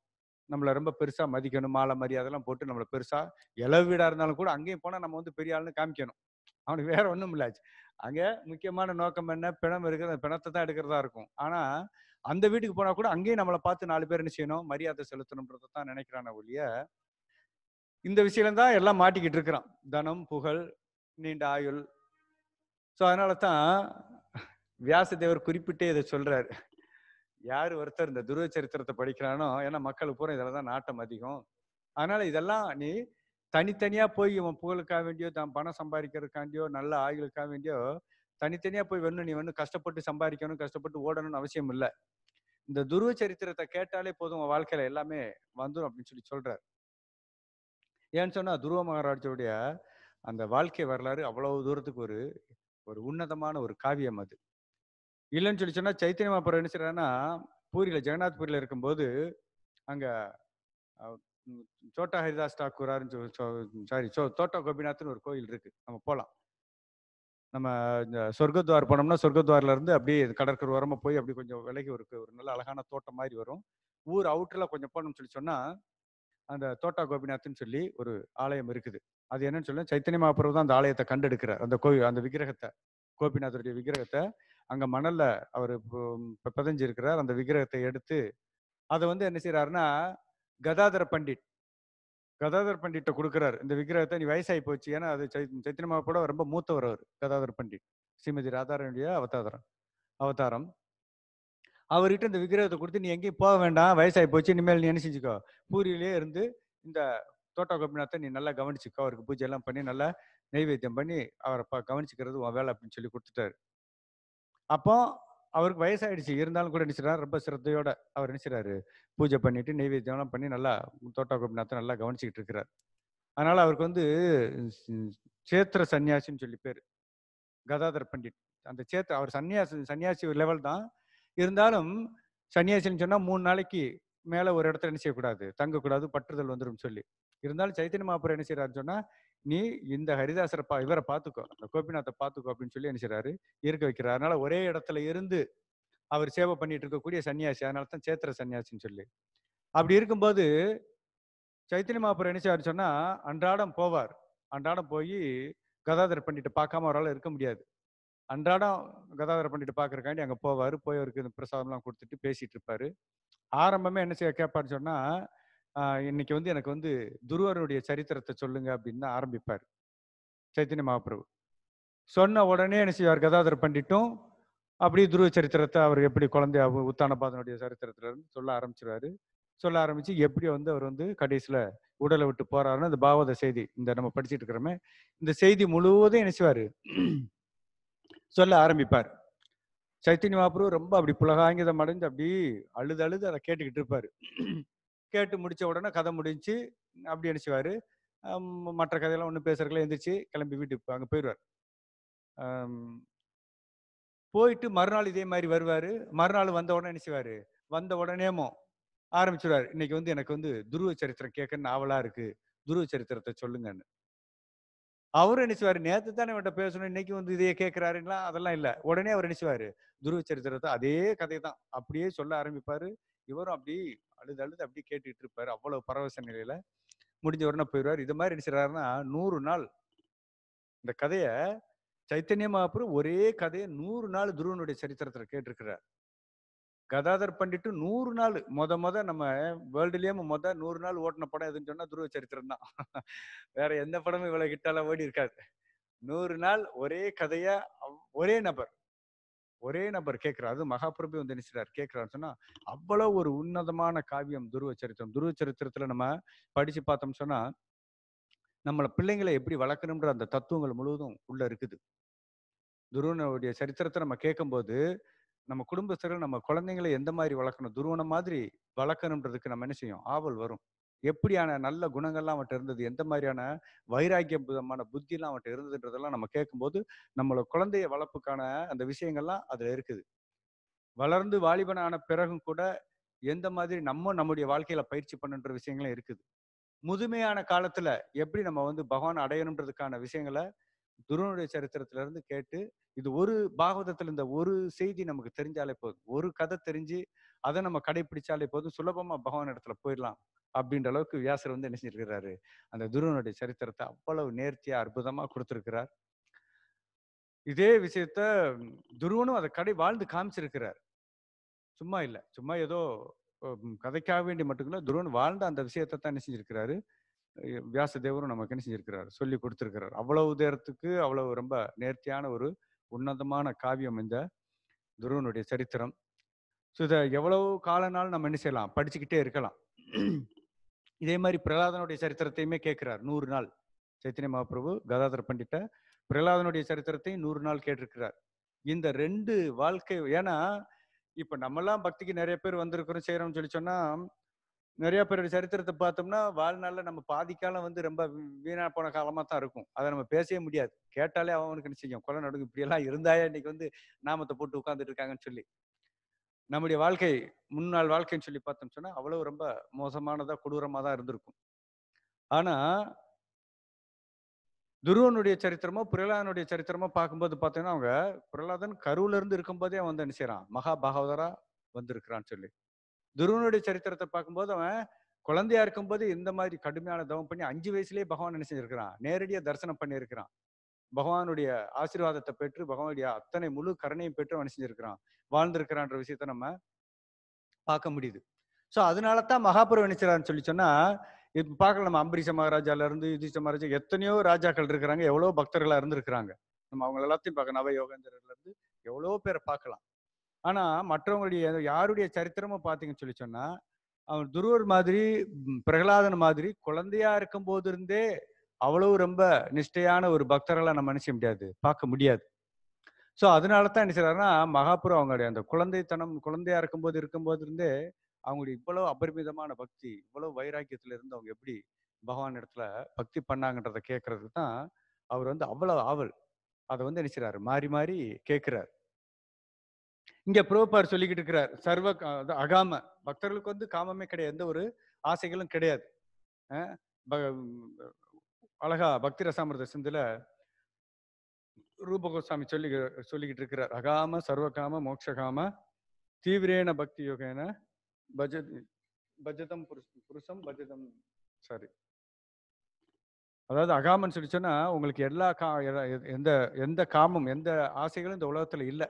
நம்மளை ரொம்ப பெருசா மதிக்கணும் மாலை மரியாதைலாம் போட்டு நம்மளை பெருசா இளவு இருந்தாலும் கூட அங்கேயும் போனா நம்ம வந்து பெரிய ஆளுன்னு காமிக்கணும் அவனுக்கு வேற ஒன்றும் இல்லாச்சு அங்கே முக்கியமான நோக்கம் என்ன பிணம் இருக்குது அந்த பிணத்தை தான் எடுக்கிறதா இருக்கும் ஆனால் அந்த வீட்டுக்கு போனால் கூட அங்கேயும் நம்மளை பார்த்து நாலு பேர் என்ன செய்யணும் மரியாதை செலுத்தணுன்றதை தான் நினைக்கிறான ஒழிய இந்த விஷயம் தான் எல்லாம் மாட்டிக்கிட்டு இருக்கிறான் தனம் புகழ் நீண்ட ஆயுள் ஸோ அதனால தான் வியாசதேவர் குறிப்பிட்டே இதை சொல்றாரு யார் ஒருத்தர் இந்த துருவ சரித்திரத்தை படிக்கிறானோ ஏன்னா மக்களுக்கு பூரா இதில் தான் நாட்டம் அதிகம் அதனால இதெல்லாம் நீ தனித்தனியாக போய் இவன் புகழுக்காக வேண்டியோ தான் பணம் சம்பாதிக்கிறதுக்காண்டியோ நல்ல ஆயுளுக்காக வேண்டியோ தனித்தனியாக போய் வேணும் நீ வேணும் கஷ்டப்பட்டு சம்பாதிக்கணும் கஷ்டப்பட்டு ஓடணும்னு அவசியம் இல்லை இந்த துருவ சரித்திரத்தை கேட்டாலே போதும் உன் வாழ்க்கையில எல்லாமே வந்துடும் அப்படின்னு சொல்லி சொல்றார் ஏன்னு சொன்னா துருவ மகாராஜருடைய அந்த வாழ்க்கை வரலாறு அவ்வளவு தூரத்துக்கு ஒரு ஒரு உன்னதமான ஒரு காவியம் அது இல்லைன்னு சொல்லி சொன்னா சைத்தன்யமா மாப்பர் என்ன செய்யறாருன்னா பூரியில ஜெகநாத் பூரியில இருக்கும்போது அங்க சோட்டா ஹரிதாஸ் டாக்கூராருன்னு சாரி சோ தோட்டா கோபிநாத்னு ஒரு கோயில் இருக்கு நம்ம போகலாம் நம்ம இந்த சொர்க்கத்வார் போனோம்னா சொர்க்கத்வாரில இருந்து அப்படியே கடற்கரை ஓரமாக போய் அப்படி கொஞ்சம் விலகி ஒரு ஒரு நல்ல அழகான தோட்டம் மாதிரி வரும் ஊர் அவுட்டரில் கொஞ்சம் போனோம்னு சொல்லி சொன்னால் அந்த தோட்டா கோபிநாத்னு சொல்லி ஒரு ஆலயம் இருக்குது அது என்னன்னு சொல்லி சைத்தன்ய மாபுரம் தான் அந்த ஆலயத்தை கண்டெடுக்கிறார் அந்த கோயில் அந்த விக்கிரகத்தை கோபிநாதருடைய விக்கிரகத்தை அங்கே மணலில் அவர் இப்போ அந்த விக்கிரகத்தை எடுத்து அதை வந்து என்ன செய்யறாருன்னா கதாதர பண்டிட் கதாதர பண்டிட்ட கொடுக்குறாரு இந்த விக்கிரகத்தை நீ வயசாகி போச்சு ஏன்னா அது சைத்தன்யமாக கூட ரொம்ப மூத்தவர் அவர் கதாதர பண்டிட் ஸ்ரீமதி ராதாரனுடைய அவதாரம் அவதாரம் அவர்கிட்ட இந்த விக்கிரகத்தை கொடுத்து நீ எங்கேயும் போக வேண்டாம் வயசாகி போச்சு இனிமேல் நீ என்ன செஞ்சுக்கோ பூரியிலே இருந்து இந்த தோட்ட கோபிநாத்தை நீ நல்லா கவனிச்சுக்கோ அவருக்கு பூஜை எல்லாம் பண்ணி நல்லா நெய்வேத்தியம் பண்ணி அவரை கவனிச்சுக்கிறது உன் வேலை அப்படின்னு சொல்லி கொடுத்துட்டாரு அப்போ அவருக்கு வயசாயிடுச்சு இருந்தாலும் கூட நினைச்சிடறாரு ரொம்ப சிரத்தையோட அவர் நினைச்சிடறாரு பூஜை பண்ணிட்டு நெய்வேத்தியம்லாம் பண்ணி நல்லா தோட்டா கோபிநாத்தை நல்லா கவனிச்சுக்கிட்டு இருக்கிறார் அதனால அவருக்கு வந்து சேத்திர சன்னியாசின்னு சொல்லி பேர் கதாதர் பண்டிட் அந்த சேத்திர அவர் சன்னியாசி சன்னியாசி லெவல் தான் இருந்தாலும் சன்னியாசின்னு சொன்னால் மூணு நாளைக்கு மேலே ஒரு இடத்துல என்ன செய்யக்கூடாது தங்கக்கூடாது பற்றுதல் வந்துடும் சொல்லி இருந்தாலும் சைத்தன்ய மாப்பூர் என்ன செய்யறாருன்னு சொன்னால் நீ இந்த ஹரிதாசரை பா இவரை பார்த்துக்கோ அந்த கோபிநாத்தை பார்த்துக்கோ அப்படின்னு சொல்லி நினைச்சாரு இருக்க வைக்கிறார் அதனால ஒரே இடத்துல இருந்து அவர் சேவை பண்ணிட்டு இருக்கக்கூடிய சன்னியாசி அதனால தான் சேத்திர சன்னியாசின்னு சொல்லி அப்படி இருக்கும்போது சைத்தன்ய என்ன நினைச்சாருன்னு சொன்னா அன்றாடம் போவார் அன்றாடம் போய் கதாதர் பண்ணிட்டு பார்க்காம அவரால் இருக்க முடியாது அன்றாடம் கதாதர பண்ணிட்டு பார்க்குறக்காண்டி அங்கே போவார் போய் அவருக்கு இந்த பிரசாதம்லாம் கொடுத்துட்டு பேசிட்டு இருப்பாரு ஆரம்பமே என்ன செய்ய கேட்பாருன்னு சொன்னால் இன்னைக்கு வந்து எனக்கு வந்து துருவருடைய சரித்திரத்தை சொல்லுங்க அப்படின்னு தான் ஆரம்பிப்பார் சைத்தன்ய மகாபிரபு சொன்ன உடனே என்ன செய்வார் கதாதர பண்டிட்டும் அப்படியே துருவ சரித்திரத்தை அவர் எப்படி குழந்தை உத்தானபாதனுடைய சரித்திரத்துல இருந்து சொல்ல ஆரம்பிச்சிருவாரு சொல்ல ஆரம்பிச்சு எப்படி வந்து அவர் வந்து கடைசியில உடலை விட்டு போறாருன்னு அந்த பாவத செய்தி இந்த நம்ம படிச்சுட்டு இருக்கிறோமே இந்த செய்தி முழுவதும் என்ன செய்வாரு சொல்ல ஆரம்பிப்பார் சைத்தன்ய மகாபுரு ரொம்ப அப்படி புலகாங்கிதம் அடைஞ்சு அப்படி அழுது அழுது அதை கேட்டுக்கிட்டு இருப்பாரு கேட்டு முடித்த உடனே கதை முடிஞ்சு அப்படி நினச்சிவார் மற்ற கதையெல்லாம் ஒன்றும் பேசுறதுக்குள்ள எழுந்திரிச்சு கிளம்பி வீட்டுக்கு அங்கே போயிடுவார் போயிட்டு மறுநாள் இதே மாதிரி வருவார் மறுநாள் வந்த உடனே நினச்சிவார் வந்த உடனேமோ ஆரம்பிச்சிடுவார் இன்னைக்கு வந்து எனக்கு வந்து துருவ சரித்திரம் கேட்கன்னு ஆவலாக இருக்குது துருவ சரித்திரத்தை சொல்லுங்கன்னு அவரும் நினைச்சுவார் நேற்று தானே இவன்ட்ட பேசணும் இன்னைக்கு வந்து இதையே கேட்குறாருங்களா அதெல்லாம் இல்லை உடனே அவர் நினச்சிவார் துருவ சரித்திரத்தை அதே கதை தான் அப்படியே சொல்ல ஆரம்பிப்பார் இவரும் அப்படி அழுது அழுது அப்படி கேட்டுட்டு இருப்பாரு அவ்வளவு பரவச நிலையில முடிஞ்ச உடனே போயிடுவார் இது மாதிரி நினைச்சிடறாருன்னா நூறு நாள் இந்த கதைய சைத்தன்ய மகாபுரம் ஒரே கதையை நூறு நாள் துருவனுடைய சரித்திரத்துல கேட்டிருக்கிறார் கதாதர் பண்டிட்டு நூறு நாள் மொத மொத நம்ம வேர்ல்டுலயே மொத நூறு நாள் ஓட்டின படம் எதுன்னு சொன்னா துருவ சரித்திரம் தான் வேற எந்த படமும் இவ்வளவு கிட்டால ஓடி இருக்காது நூறு நாள் ஒரே கதையா ஒரே நபர் ஒரே நபர் கேட்கிறார் அது மகாபிரபு வந்து நினைச்சார் கேட்கிறான்னு சொன்னா அவ்வளவு ஒரு உன்னதமான காவியம் துருவ சரித்திரம் துருவ சரித்திரத்துல நம்ம படிச்சு பார்த்தோம் சொன்னா நம்மளை பிள்ளைங்களை எப்படி வளர்க்கணுன்ற அந்த தத்துவங்கள் முழுவதும் உள்ள இருக்குது துருவனுடைய சரித்திரத்தை நம்ம கேட்கும்போது நம்ம குடும்பஸ்தர்கள் நம்ம குழந்தைங்களை எந்த மாதிரி வளர்க்கணும் துருவனை மாதிரி வளர்க்கணுன்றதுக்கு நம்ம என்ன செய்யும் ஆவல் வரும் எப்படியான நல்ல குணங்கள்லாம் அவன்கிட்ட இருந்தது எந்த மாதிரியான புத்தி எல்லாம் அவன்கிட்ட இருந்ததுன்றதெல்லாம் நம்ம கேட்கும்போது நம்மளோட குழந்தைய வளர்ப்புக்கான அந்த விஷயங்கள்லாம் அதுல இருக்குது வளர்ந்து வாலிபனான பிறகும் கூட எந்த மாதிரி நம்ம நம்முடைய வாழ்க்கையில பயிற்சி பண்ணுன்ற விஷயங்களும் இருக்குது முதுமையான காலத்துல எப்படி நம்ம வந்து பகவான் அடையணுன்றதுக்கான விஷயங்களை துருவனுடைய சரித்திரத்துல இருந்து கேட்டு இது ஒரு பாகவதத்துல இந்த ஒரு செய்தி நமக்கு தெரிஞ்சாலே போதும் ஒரு கதை தெரிஞ்சு அதை நம்ம கடைபிடிச்சாலே போதும் சுலபமா பகவான் இடத்துல போயிடலாம் அப்படின்ற அளவுக்கு வியாசர் வந்து என்ன செஞ்சிருக்கிறாரு அந்த துருவனுடைய சரித்திரத்தை அவ்வளவு நேர்த்தியா அற்புதமா கொடுத்திருக்கிறார் இதே விஷயத்த துருவனும் அதை கடை வாழ்ந்து காமிச்சிருக்கிறார் சும்மா இல்லை சும்மா ஏதோ கதைக்காக வேண்டி மட்டும் இல்லை துருவன் வாழ்ந்த அந்த விஷயத்தை தான் என்ன செஞ்சிருக்கிறாரு தேவரும் நமக்கு என்ன செஞ்சிருக்கிறார் சொல்லி கொடுத்துருக்கிறார் அவ்வளவு தேரத்துக்கு அவ்வளவு ரொம்ப நேர்த்தியான ஒரு உன்னதமான காவியம் இந்த துருவனுடைய சரித்திரம் ஸோ இதை எவ்வளவு காலனாலும் நம்ம என்ன செய்யலாம் படிச்சுக்கிட்டே இருக்கலாம் இதே மாதிரி பிரகலாதனுடைய சரித்திரத்தையுமே கேட்கிறார் நூறு நாள் சைத்தன்ய மகாபிரபு கதாதர பண்டிட்ட பிரகலாதனுடைய சரித்திரத்தையும் நூறு நாள் கேட்டிருக்கிறார் இந்த ரெண்டு வாழ்க்கை ஏன்னா இப்ப நம்மெல்லாம் பக்திக்கு நிறைய பேர் வந்திருக்கிறோம் செய்யறோம்னு சொல்லி சொன்னா நிறைய பேருடைய சரித்திரத்தை பார்த்தோம்னா வாழ்நாளில் நம்ம பாதிக்காலம் வந்து ரொம்ப வீணா போன காலமாக தான் இருக்கும் அதை நம்ம பேசவே முடியாது கேட்டாலே அவனுக்கு என்ன செய்யும் கொலை நடக்கும் இப்படியெல்லாம் இருந்தாயா இன்னைக்கு வந்து நாமத்தை போட்டு உட்காந்துட்டு இருக்காங்கன்னு சொல்லி நம்முடைய வாழ்க்கை முன்னாள் வாழ்க்கைன்னு சொல்லி பார்த்தோம் சொன்னால் அவ்வளவு ரொம்ப மோசமானதாக கொடூரமாக தான் இருந்திருக்கும் ஆனால் துருவனுடைய சரித்திரமோ பிரலாதனுடைய சரித்திரமோ பார்க்கும்போது பார்த்தீங்கன்னா அவங்க பிரலாதன் கருவிலிருந்து இருந்து இருக்கும்போதே அவன் வந்து என்ன மகா பகவதரா வந்திருக்கிறான்னு சொல்லி துருவனுடைய சரித்திரத்தை பார்க்கும்போது அவன் குழந்தையா இருக்கும்போது இந்த மாதிரி கடுமையான தவம் பண்ணி அஞ்சு வயசுலேயே பகவான் நினைச்சிருக்கிறான் நேரடியாக தரிசனம் பண்ணியிருக்கிறான் பகவானுடைய ஆசீர்வாதத்தை பெற்று பகவானுடைய அத்தனை முழு கருணையும் பெற்று அவன் செஞ்சிருக்கிறான் வாழ்ந்திருக்கிறான்ற விஷயத்த நம்ம பார்க்க முடியுது ஸோ அதனால தான் மகாபுரம் நினைச்சார்னு சொல்லி சொன்னால் இப்போ பார்க்கல நம்ம அம்பரீஷ மகாராஜால இருந்து யுதிஷ மகாராஜா எத்தனையோ ராஜாக்கள் இருக்கிறாங்க எவ்வளோ பக்தர்களாக இருந்திருக்கிறாங்க நம்ம அவங்க எல்லாத்தையும் பார்க்க நவ யோகேந்திரர்ல எவ்வளோ பேரை பார்க்கலாம் ஆனால் மற்றவங்களுடைய யாருடைய சரித்திரமும் பார்த்தீங்கன்னு சொல்லி சொன்னால் அவன் துருவர் மாதிரி பிரகலாதன் மாதிரி குழந்தையா இருக்கும் போது இருந்தே அவ்வளவு ரொம்ப நிஷ்டையான ஒரு பக்தர்களாக நம்ம நினைச்ச முடியாது பார்க்க முடியாது ஸோ அதனால தான் என்ன செய்யறாருன்னா மகாபுரம் அவங்களுடைய அந்த குழந்தைத்தனம் குழந்தையா இருக்கும்போது இருக்கும்போது இருந்தே அவங்களுடைய இவ்வளவு அபரிமிதமான பக்தி இவ்வளவு வைராக்கியத்துல இருந்து அவங்க எப்படி பகவான் இடத்துல பக்தி பண்ணாங்கன்றத கேட்கறதுக்கு தான் அவர் வந்து அவ்வளவு ஆவல் அதை வந்து நினைச்சாரு மாறி மாறி கேட்கிறார் இங்க புரோபார் சொல்லிக்கிட்டு இருக்கிறார் சர்வ அகாம பக்தர்களுக்கு வந்து காமமே கிடையாது எந்த ஒரு ஆசைகளும் கிடையாது அழகா பக்தி ரசாமிரத சிந்துல ரூப கோஸ்வாமி சொல்லி சொல்லிக்கிட்டு இருக்கிறார் அகாம சர்வகாம மோட்சகாம தீவிரேன பக்தி யோகேன பஜ பஜதம் புருஷம் பஜதம் சாரி அதாவது அகாமன்னு சொல்லி சொன்னா உங்களுக்கு எல்லா கா எந்த எந்த காமம் எந்த ஆசைகளும் இந்த உலகத்துல இல்லை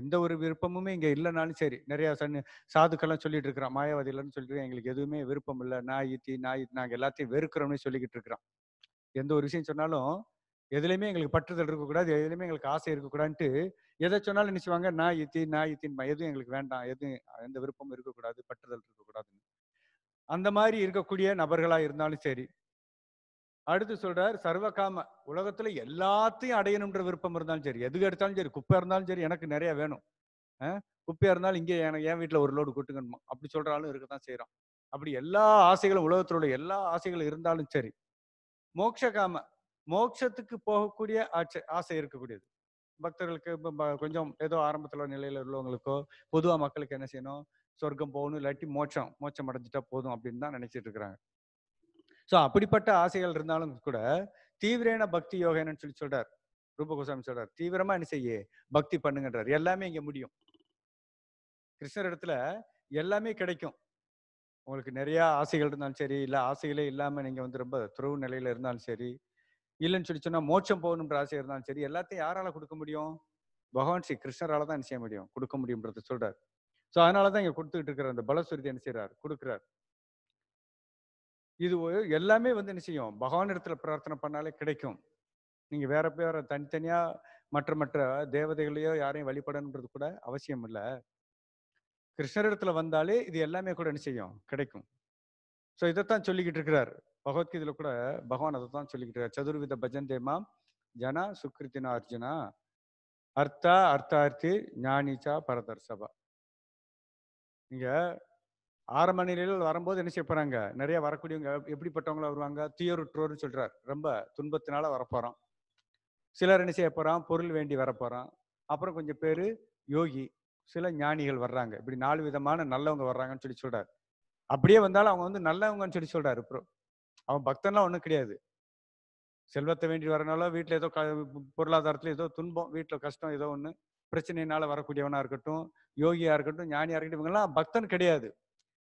எந்த ஒரு விருப்பமுமே இங்கே இல்லைனாலும் சரி நிறையா சன் சாதுக்கெல்லாம் சொல்லிட்டு இருக்கிறான் மாயாவதியிலன்னு சொல்லிட்டு எங்களுக்கு எதுவுமே விருப்பம் இல்லை நாய் தி நாய் நாங்கள் எல்லாத்தையும் வெறுக்கிறோம்னு சொல்லிக்கிட்டு இருக்கிறோம் எந்த ஒரு விஷயம் சொன்னாலும் எதுலையுமே எங்களுக்கு பற்றுதல் இருக்கக்கூடாது எதுலையுமே எங்களுக்கு ஆசை இருக்கக்கூடாதுன்ட்டு எதை சொன்னாலும் நினைச்சுவாங்க நான் இத்தி நான் இத்தின்மா எதுவும் எங்களுக்கு வேண்டாம் எதுவும் எந்த விருப்பமும் இருக்கக்கூடாது பற்றுதல் இருக்கக்கூடாதுன்னு அந்த மாதிரி இருக்கக்கூடிய நபர்களாக இருந்தாலும் சரி அடுத்து சொல்றார் சர்வகாம உலகத்துல எல்லாத்தையும் அடையணுன்ற விருப்பம் இருந்தாலும் சரி எதுக்கு எடுத்தாலும் சரி குப்பை இருந்தாலும் சரி எனக்கு நிறைய வேணும் குப்பையா இருந்தாலும் இங்கே எனக்கு என் வீட்டில் ஒரு லோடு கொட்டுங்கணுமா அப்படி சொல்றாலும் இருக்க தான் செய்யறோம் அப்படி எல்லா ஆசைகளும் உலகத்தில் உள்ள எல்லா ஆசைகளும் இருந்தாலும் சரி மோட்சகாம மோட்சத்துக்கு போகக்கூடிய ஆட்சி ஆசை இருக்கக்கூடியது பக்தர்களுக்கு கொஞ்சம் ஏதோ ஆரம்பத்தில் நிலையில உள்ளவங்களுக்கோ பொதுவாக மக்களுக்கு என்ன செய்யணும் சொர்க்கம் போகணும் இல்லாட்டி மோட்சம் மோட்சம் அடைஞ்சிட்டா போதும் அப்படின்னு தான் நினைச்சிட்டு இருக்கிறாங்க ஸோ அப்படிப்பட்ட ஆசைகள் இருந்தாலும் கூட தீவிரன பக்தி யோகன்னு சொல்லி சொல்றார் ரூப கோசாமி சொல்றார் தீவிரமா என்ன செய்ய பக்தி பண்ணுங்கன்றார் எல்லாமே இங்க முடியும் கிருஷ்ணர் இடத்துல எல்லாமே கிடைக்கும் உங்களுக்கு நிறைய ஆசைகள் இருந்தாலும் சரி இல்லை ஆசைகளே இல்லாமல் நீங்கள் வந்து ரொம்ப துறவு நிலையில் இருந்தாலும் சரி இல்லைன்னு சொல்லி சொன்னால் மோட்சம் போகணுன்ற ஆசை இருந்தாலும் சரி எல்லாத்தையும் யாரால் கொடுக்க முடியும் பகவான் ஸ்ரீ கிருஷ்ணரால் தான் என்ன செய்ய முடியும் கொடுக்க முடியும்ன்றத சொல்கிறார் ஸோ அதனால தான் இங்கே கொடுத்துக்கிட்டு இருக்கிற அந்த பலஸ்வரிதி என்ன செய்கிறார் கொடுக்குறார் இது எல்லாமே வந்து என்ன செய்யும் பகவான் இடத்துல பிரார்த்தனை பண்ணாலே கிடைக்கும் நீங்கள் வேற பேர தனித்தனியாக மற்ற மற்ற தேவதைகளையோ யாரையும் வழிபடணுன்றது கூட அவசியம் இல்லை இடத்துல வந்தாலே இது எல்லாமே கூட என்ன செய்யும் கிடைக்கும் ஸோ இதைத்தான் சொல்லிக்கிட்டு இருக்கிறார் பகவத்கீதையில் கூட பகவான் அதை தான் சொல்லிக்கிட்டு இருக்கார் சதுர்வித பஜன் தேமாம் ஜனா சுக்ரித்தினா அர்ஜுனா அர்த்தா அர்த்தார்த்தி ஞானிச்சா பரதர்சபா நீங்கள் ஆரம்ப நிலையில் வரும்போது என்ன செய்ய நிறைய வரக்கூடியவங்க எப்படிப்பட்டவங்களா வருவாங்க துயருற்றோர்னு சொல்றார் ரொம்ப துன்பத்தினால வரப்போறோம் சிலர் என்ன செய்ய போறான் பொருள் வேண்டி வரப்போறான் அப்புறம் கொஞ்சம் பேர் யோகி சில ஞானிகள் வர்றாங்க இப்படி நாலு விதமான நல்லவங்க வர்றாங்கன்னு சொல்லி சொல்றாரு அப்படியே வந்தாலும் அவங்க வந்து நல்லவங்கன்னு சொல்லி சொல்றாரு அப்புறம் அவன் பக்தன்லாம் ஒன்றும் கிடையாது செல்வத்தை வேண்டி வரனால வீட்டில் ஏதோ க பொருளாதாரத்தில் ஏதோ துன்பம் வீட்டில் கஷ்டம் ஏதோ ஒன்று பிரச்சனையினால வரக்கூடியவனாக இருக்கட்டும் யோகியாக இருக்கட்டும் ஞானியாக இருக்கட்டும் இவங்கெல்லாம் பக்தன் கிடையாது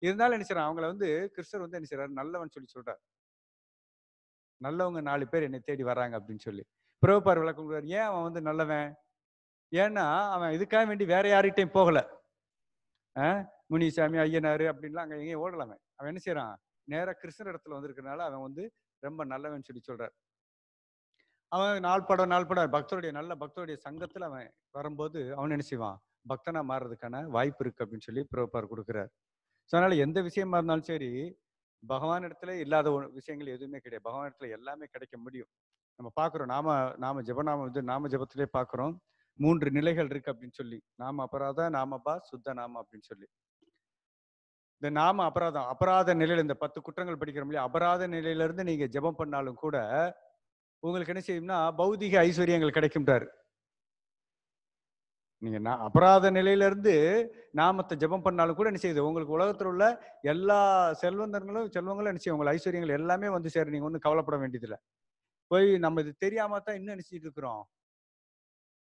இருந்தாலும் என்ன செய்யறான் அவங்கள வந்து கிறிஸ்தர் வந்து என்ன செய்யறாரு நல்லவன் சொல்லி சொல்றாரு நல்லவங்க நாலு பேர் என்னை தேடி வராங்க அப்படின்னு சொல்லி பிரபுப்பார் விளக்கம் கொடுக்குறாரு ஏன் அவன் வந்து நல்லவன் ஏன்னா அவன் இதுக்காக வேண்டி வேற யார்கிட்டையும் போகல முனிசாமி ஐயனார் அப்படின்லாம் அங்கே எங்கேயும் ஓடலாமே அவன் என்ன செய்யறான் நேராக கிருஷ்ணர் இடத்துல வந்திருக்கனால அவன் வந்து ரொம்ப நல்லவன் சொல்லி சொல்றார் அவன் நாள் படம் நாள் படம் பக்தருடைய நல்ல பக்தருடைய சங்கத்தில் அவன் வரும்போது அவன் என்ன செய்வான் பக்தனா மாறுறதுக்கான வாய்ப்பு இருக்கு அப்படின்னு சொல்லி பிரபார் கொடுக்குறாரு ஸோ அதனால் எந்த விஷயமா இருந்தாலும் சரி பகவான் இடத்துல இல்லாத விஷயங்கள் எதுவுமே கிடையாது பகவான் இடத்துல எல்லாமே கிடைக்க முடியும் நம்ம பார்க்குறோம் நாம நாம ஜபநாம வந்து நாம ஜபத்திலே பார்க்குறோம் மூன்று நிலைகள் இருக்கு அப்படின்னு சொல்லி நாம அபராதம் நாம பா சுத்த நாம அப்படின்னு சொல்லி இந்த நாம அபராதம் அபராத நிலையில இந்த பத்து குற்றங்கள் படிக்கிறோம் இல்லையா அபராத நிலையிலிருந்து நீங்க ஜபம் பண்ணாலும் கூட உங்களுக்கு என்ன செய்யும்னா பௌதிக ஐஸ்வர்யங்கள் கிடைக்கும்ன்றாரு நீங்க நான் அபராத இருந்து நாமத்தை ஜபம் பண்ணாலும் கூட என்ன செய்யுது உங்களுக்கு உலகத்தில் உள்ள எல்லா செல்வந்தர்களும் செல்வங்களும் என்ன செய்யும் உங்களை ஐஸ்வர்யங்கள் எல்லாமே வந்து சேரும் நீங்க ஒன்றும் கவலைப்பட வேண்டியதில்லை போய் நம்ம இது தெரியாம தான் இன்னும் நினைச்சிட்டு இருக்கிறோம்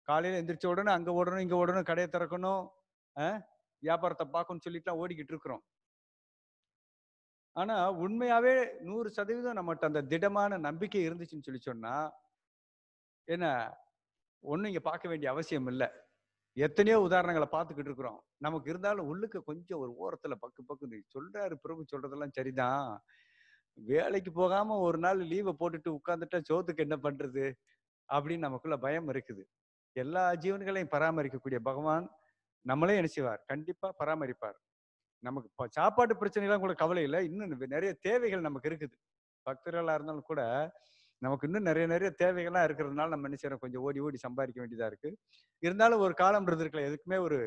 காலையில எந்திரிச்ச உடனே அங்க ஓடணும் இங்க ஓடணும் கடையை திறக்கணும் வியாபாரத்தை பார்க்கணும்னு சொல்லிட்டுலாம் ஓடிக்கிட்டு இருக்கிறோம் ஆனா உண்மையாவே நூறு சதவீதம் நம்மகிட்ட அந்த திடமான நம்பிக்கை இருந்துச்சுன்னு சொல்லி சொன்னா என்ன ஒன்றும் இங்க பார்க்க வேண்டிய அவசியம் இல்லை எத்தனையோ உதாரணங்களை பார்த்துக்கிட்டு இருக்கிறோம் நமக்கு இருந்தாலும் உள்ளுக்கு கொஞ்சம் ஒரு ஓரத்துல பக்கு பக்கு சொல்றாரு பிரபு சொல்றதெல்லாம் சரிதான் வேலைக்கு போகாம ஒரு நாள் லீவை போட்டுட்டு உட்காந்துட்டா சோத்துக்கு என்ன பண்றது அப்படின்னு நமக்குள்ள பயம் இருக்குது எல்லா ஜீவன்களையும் பராமரிக்கக்கூடிய பகவான் நம்மளே நினைச்சுவார் கண்டிப்பா பராமரிப்பார் நமக்கு சாப்பாட்டு பிரச்சனைலாம் கூட கவலை இல்லை இன்னும் நிறைய தேவைகள் நமக்கு இருக்குது பக்தர்களா இருந்தாலும் கூட நமக்கு இன்னும் நிறைய நிறைய தேவைகள்லாம் இருக்கிறதுனால நம்ம என்ன செய்யறோம் கொஞ்சம் ஓடி ஓடி சம்பாதிக்க வேண்டியதா இருக்கு இருந்தாலும் ஒரு காலம்ன்றது இருக்குல்ல எதுக்குமே ஒரு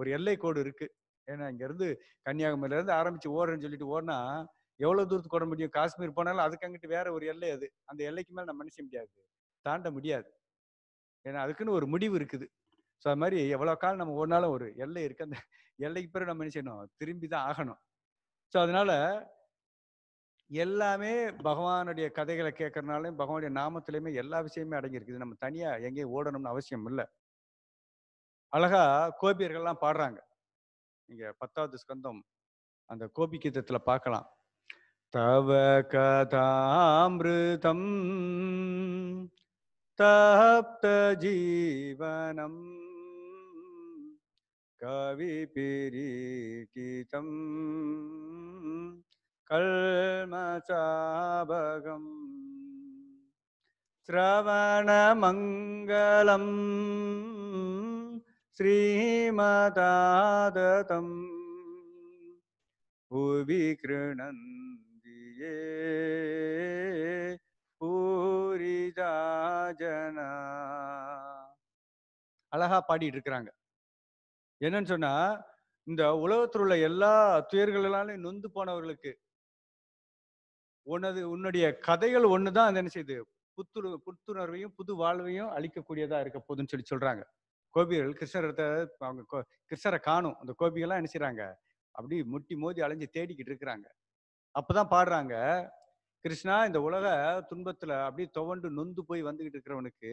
ஒரு எல்லை கோடு இருக்கு ஏன்னா இங்கேருந்து கன்னியாகுமரியிலேருந்து ஆரம்பிச்சு ஓடுறேன்னு சொல்லிட்டு ஓடினா எவ்வளோ தூரத்துக்கு ஓட முடியும் காஷ்மீர் போனாலும் அதுக்கு அங்கிட்டு வேற ஒரு எல்லை அது அந்த எல்லைக்கு மேலே நம்ம நினைச்ச முடியாது தாண்ட முடியாது ஏன்னா அதுக்குன்னு ஒரு முடிவு இருக்குது ஸோ அது மாதிரி எவ்வளோ காலம் நம்ம ஓடினாலும் ஒரு எல்லை இருக்குது அந்த எல்லைக்கு பிறகு நம்ம என்ன செய்யணும் திரும்பி தான் ஆகணும் ஸோ அதனால எல்லாமே பகவானுடைய கதைகளை கேட்கறனாலையும் பகவானுடைய நாமத்திலையுமே எல்லா விஷயமே அடங்கியிருக்குது நம்ம தனியா எங்கேயும் ஓடணும்னு அவசியம் இல்லை அழகா கோபியர்கள்லாம் பாடுறாங்க நீங்க பத்தாவது ஸ்கந்தம் அந்த கோபி கீதத்துல பார்க்கலாம் தவ கதாமிருதம் தப்த ஜீவனம் கவி பிரி கீதம் கல்மசாபகம் श्रवणमङ्गलं श्रीमदादतं ஸ்ரீமதாததம் कृणन्ति கிருணந்தியே பூரிதா அழகா பாடிட்டு இருக்கிறாங்க என்னன்னு சொன்னா இந்த உலகத்தில் உள்ள எல்லா துயர்களாலையும் நொந்து போனவர்களுக்கு உனது உன்னுடைய கதைகள் ஒன்று தான் அது என்ன செய்யுது புத்துணர் புத்துணர்வையும் புது வாழ்வையும் அளிக்கக்கூடியதா இருக்க போதுன்னு சொல்லி சொல்றாங்க கோபிகள் கிருஷ்ணரத்தை அவங்க கிருஷ்ணரை காணும் அந்த கோபிகள்லாம் என்ன செய்யறாங்க அப்படி முட்டி மோதி அலைஞ்சு தேடிக்கிட்டு இருக்கிறாங்க அப்பதான் பாடுறாங்க கிருஷ்ணா இந்த உலக துன்பத்துல அப்படியே துவண்டு நொந்து போய் வந்துகிட்டு இருக்கிறவனுக்கு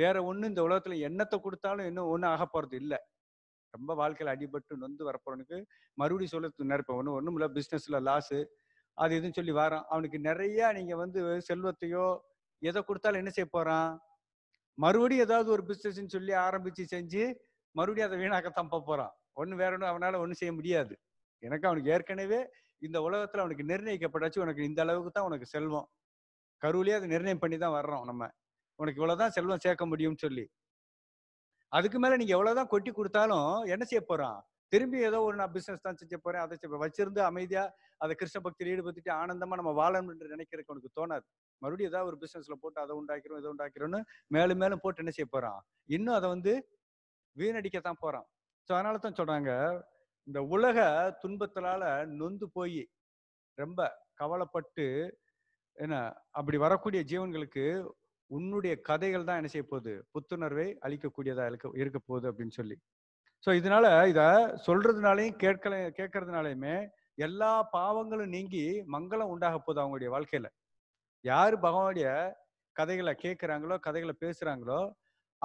வேற ஒன்றும் இந்த உலகத்துல என்னத்தை கொடுத்தாலும் இன்னும் ஒன்றும் ஆக போறது இல்லை ரொம்ப வாழ்க்கையில் அடிபட்டு நொந்து வரப்போறவனுக்கு மறுபடியும் சொல்ல நினைப்பேன் ஒன்றும் ஒன்றும் இல்லை பிஸ்னஸ்ல லாஸு அது இதுன்னு சொல்லி வரோம் அவனுக்கு நிறைய நீங்க வந்து செல்வத்தையோ எதை கொடுத்தாலும் என்ன செய்ய போறான் மறுபடியும் ஏதாவது ஒரு பிஸ்னஸ்ன்னு சொல்லி ஆரம்பிச்சு செஞ்சு மறுபடியும் அதை வீணாக்கத்தான் போறான் ஒன்னு வேற ஒன்றும் அவனால் ஒன்றும் செய்ய முடியாது எனக்கு அவனுக்கு ஏற்கனவே இந்த உலகத்தில் அவனுக்கு நிர்ணயிக்கப்பட்டாச்சு உனக்கு இந்த அளவுக்கு தான் உனக்கு செல்வம் கருவிலேயே அதை நிர்ணயம் பண்ணி தான் வர்றோம் நம்ம உனக்கு இவ்வளவுதான் செல்வம் சேர்க்க முடியும்னு சொல்லி அதுக்கு மேலே நீங்கள் எவ்வளவுதான் கொட்டி கொடுத்தாலும் என்ன செய்ய போகிறான் திரும்பி ஏதோ ஒரு நான் பிசினஸ் தான் செஞ்ச போறேன் அதை செய்ய வச்சிருந்து அமைதியா அதை கிருஷ்ண பக்தியில் ஈடுபட்டுட்டு ஆனந்தமா நம்ம வாழணும் என்று நினைக்கிறதுக்கு உனக்கு தோணாது மறுபடியும் ஏதாவது ஒரு பிசினஸ்ல போட்டு அதை உண்டாக்கிறோம் இதை உண்டாக்கிறோன்னு மேலும் மேலும் போட்டு என்ன செய்ய போறான் இன்னும் அதை வந்து வீணடிக்கத்தான் போறான் ஸோ அதனால தான் சொல்றாங்க இந்த உலக துன்பத்தினால நொந்து போய் ரொம்ப கவலைப்பட்டு என்ன அப்படி வரக்கூடிய ஜீவன்களுக்கு உன்னுடைய கதைகள் தான் என்ன செய்ய போகுது புத்துணர்வை அளிக்கக்கூடியதா இருக்க இருக்க போகுது அப்படின்னு சொல்லி ஸோ இதனால இதை சொல்றதுனாலையும் கேட்கல கேட்கறதுனாலையுமே எல்லா பாவங்களும் நீங்கி மங்களம் உண்டாக போகுது அவங்களுடைய வாழ்க்கையில யார் பகவானுடைய கதைகளை கேட்குறாங்களோ கதைகளை பேசுறாங்களோ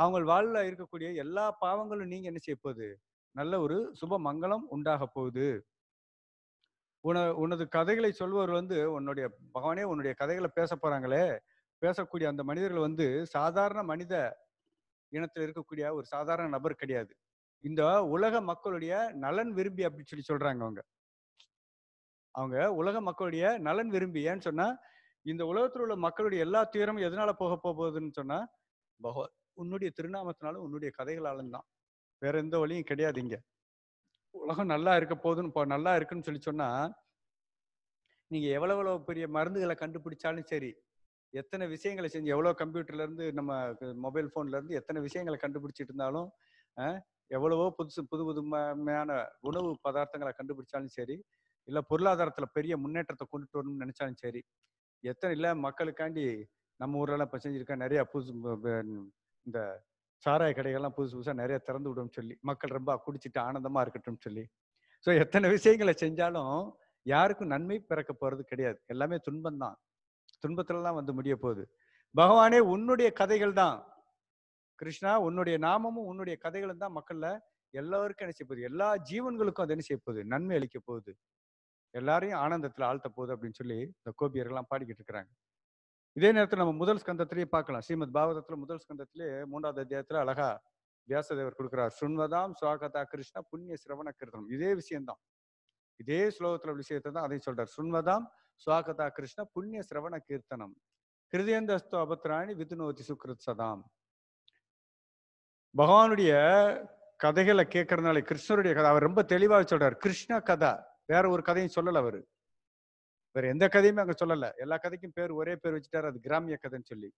அவங்க வாழ்வில் இருக்கக்கூடிய எல்லா பாவங்களும் நீங்க என்ன செய்ய போகுது நல்ல ஒரு சுப மங்களம் உண்டாக போகுது உன உனது கதைகளை சொல்வர் வந்து உன்னுடைய பகவானே உன்னுடைய கதைகளை பேச போறாங்களே பேசக்கூடிய அந்த மனிதர்கள் வந்து சாதாரண மனித இனத்தில் இருக்கக்கூடிய ஒரு சாதாரண நபர் கிடையாது இந்த உலக மக்களுடைய நலன் விரும்பி அப்படின்னு சொல்லி சொல்றாங்க அவங்க அவங்க உலக மக்களுடைய நலன் விரும்பி ஏன்னு சொன்னா இந்த உலகத்தில் உள்ள மக்களுடைய எல்லா துயரமும் எதனால போக போகுதுன்னு சொன்னா பகவத் உன்னுடைய திருநாமத்தினாலும் உன்னுடைய கதைகளாலும் தான் வேற எந்த வழியும் கிடையாது இங்க உலகம் நல்லா இருக்க போகுதுன்னு இப்போ நல்லா இருக்குன்னு சொல்லி சொன்னா நீங்க எவ்வளவு பெரிய மருந்துகளை கண்டுபிடிச்சாலும் சரி எத்தனை விஷயங்களை செஞ்சு எவ்வளோ கம்ப்யூட்டர்ல இருந்து நம்ம மொபைல் போன்ல இருந்து எத்தனை விஷயங்களை கண்டுபிடிச்சிட்டு இருந்தாலும் எவ்வளவோ புதுசு புது புதுமையான உணவு பதார்த்தங்களை கண்டுபிடிச்சாலும் சரி இல்லை பொருளாதாரத்தில் பெரிய முன்னேற்றத்தை கொண்டுட்டு வரணும்னு நினச்சாலும் சரி எத்தனை இல்லை மக்களுக்காண்டி நம்ம ஊரெல்லாம் இப்போ செஞ்சுருக்கேன் நிறையா புதுசு இந்த சாராய கடைகள்லாம் புதுசு புதுசாக நிறைய திறந்து விடும் சொல்லி மக்கள் ரொம்ப குடிச்சிட்டு ஆனந்தமாக இருக்கட்டும் சொல்லி ஸோ எத்தனை விஷயங்களை செஞ்சாலும் யாருக்கும் நன்மை பிறக்க போகிறது கிடையாது எல்லாமே துன்பம் தான் துன்பத்தில் தான் வந்து முடிய போகுது பகவானே உன்னுடைய கதைகள் தான் கிருஷ்ணா உன்னுடைய நாமமும் உன்னுடைய கதைகளும் தான் மக்கள்ல எல்லாருக்கும் என்ன செய்ய போகுது எல்லா ஜீவன்களுக்கும் அது என்ன செய்ய போகுது நன்மை அளிக்க போகுது எல்லாரையும் ஆனந்தத்துல ஆழ்த்த போகுது அப்படின்னு சொல்லி இந்த கோபியர்கள்லாம் பாடிக்கிட்டு இருக்கிறாங்க இதே நேரத்தில் நம்ம முதல் ஸ்கந்தத்திலேயே பார்க்கலாம் ஸ்ரீமத் பாகவதத்துல முதல் ஸ்கந்தத்திலே மூன்றாவது அத்தியாயத்துல அழகா வியாசதேவர் கொடுக்குறார் சுண்வதாம் சுவாகதா கிருஷ்ணா புண்ணிய சிரவண கீர்த்தனம் இதே விஷயம்தான் இதே ஸ்லோகத்துல விஷயத்தை தான் அதையும் சொல்றார் சுண்வதாம் சுவாகதா கிருஷ்ணா புண்ணிய சிரவண கீர்த்தனம் கிருதேந்தஸ்தோ அபத்ராணி விதுநோதி சுக்ரத் சதாம் பகவானுடைய கதைகளை கேட்கறதுனால கிருஷ்ணருடைய கதை அவர் ரொம்ப தெளிவாக சொல்றாரு கிருஷ்ண கதை வேற ஒரு கதையும் சொல்லல அவரு வேற எந்த கதையுமே அங்க சொல்லல எல்லா கதைக்கும் பேர் ஒரே பேர் வச்சுட்டாரு அது கிராமிய கதைன்னு சொல்லி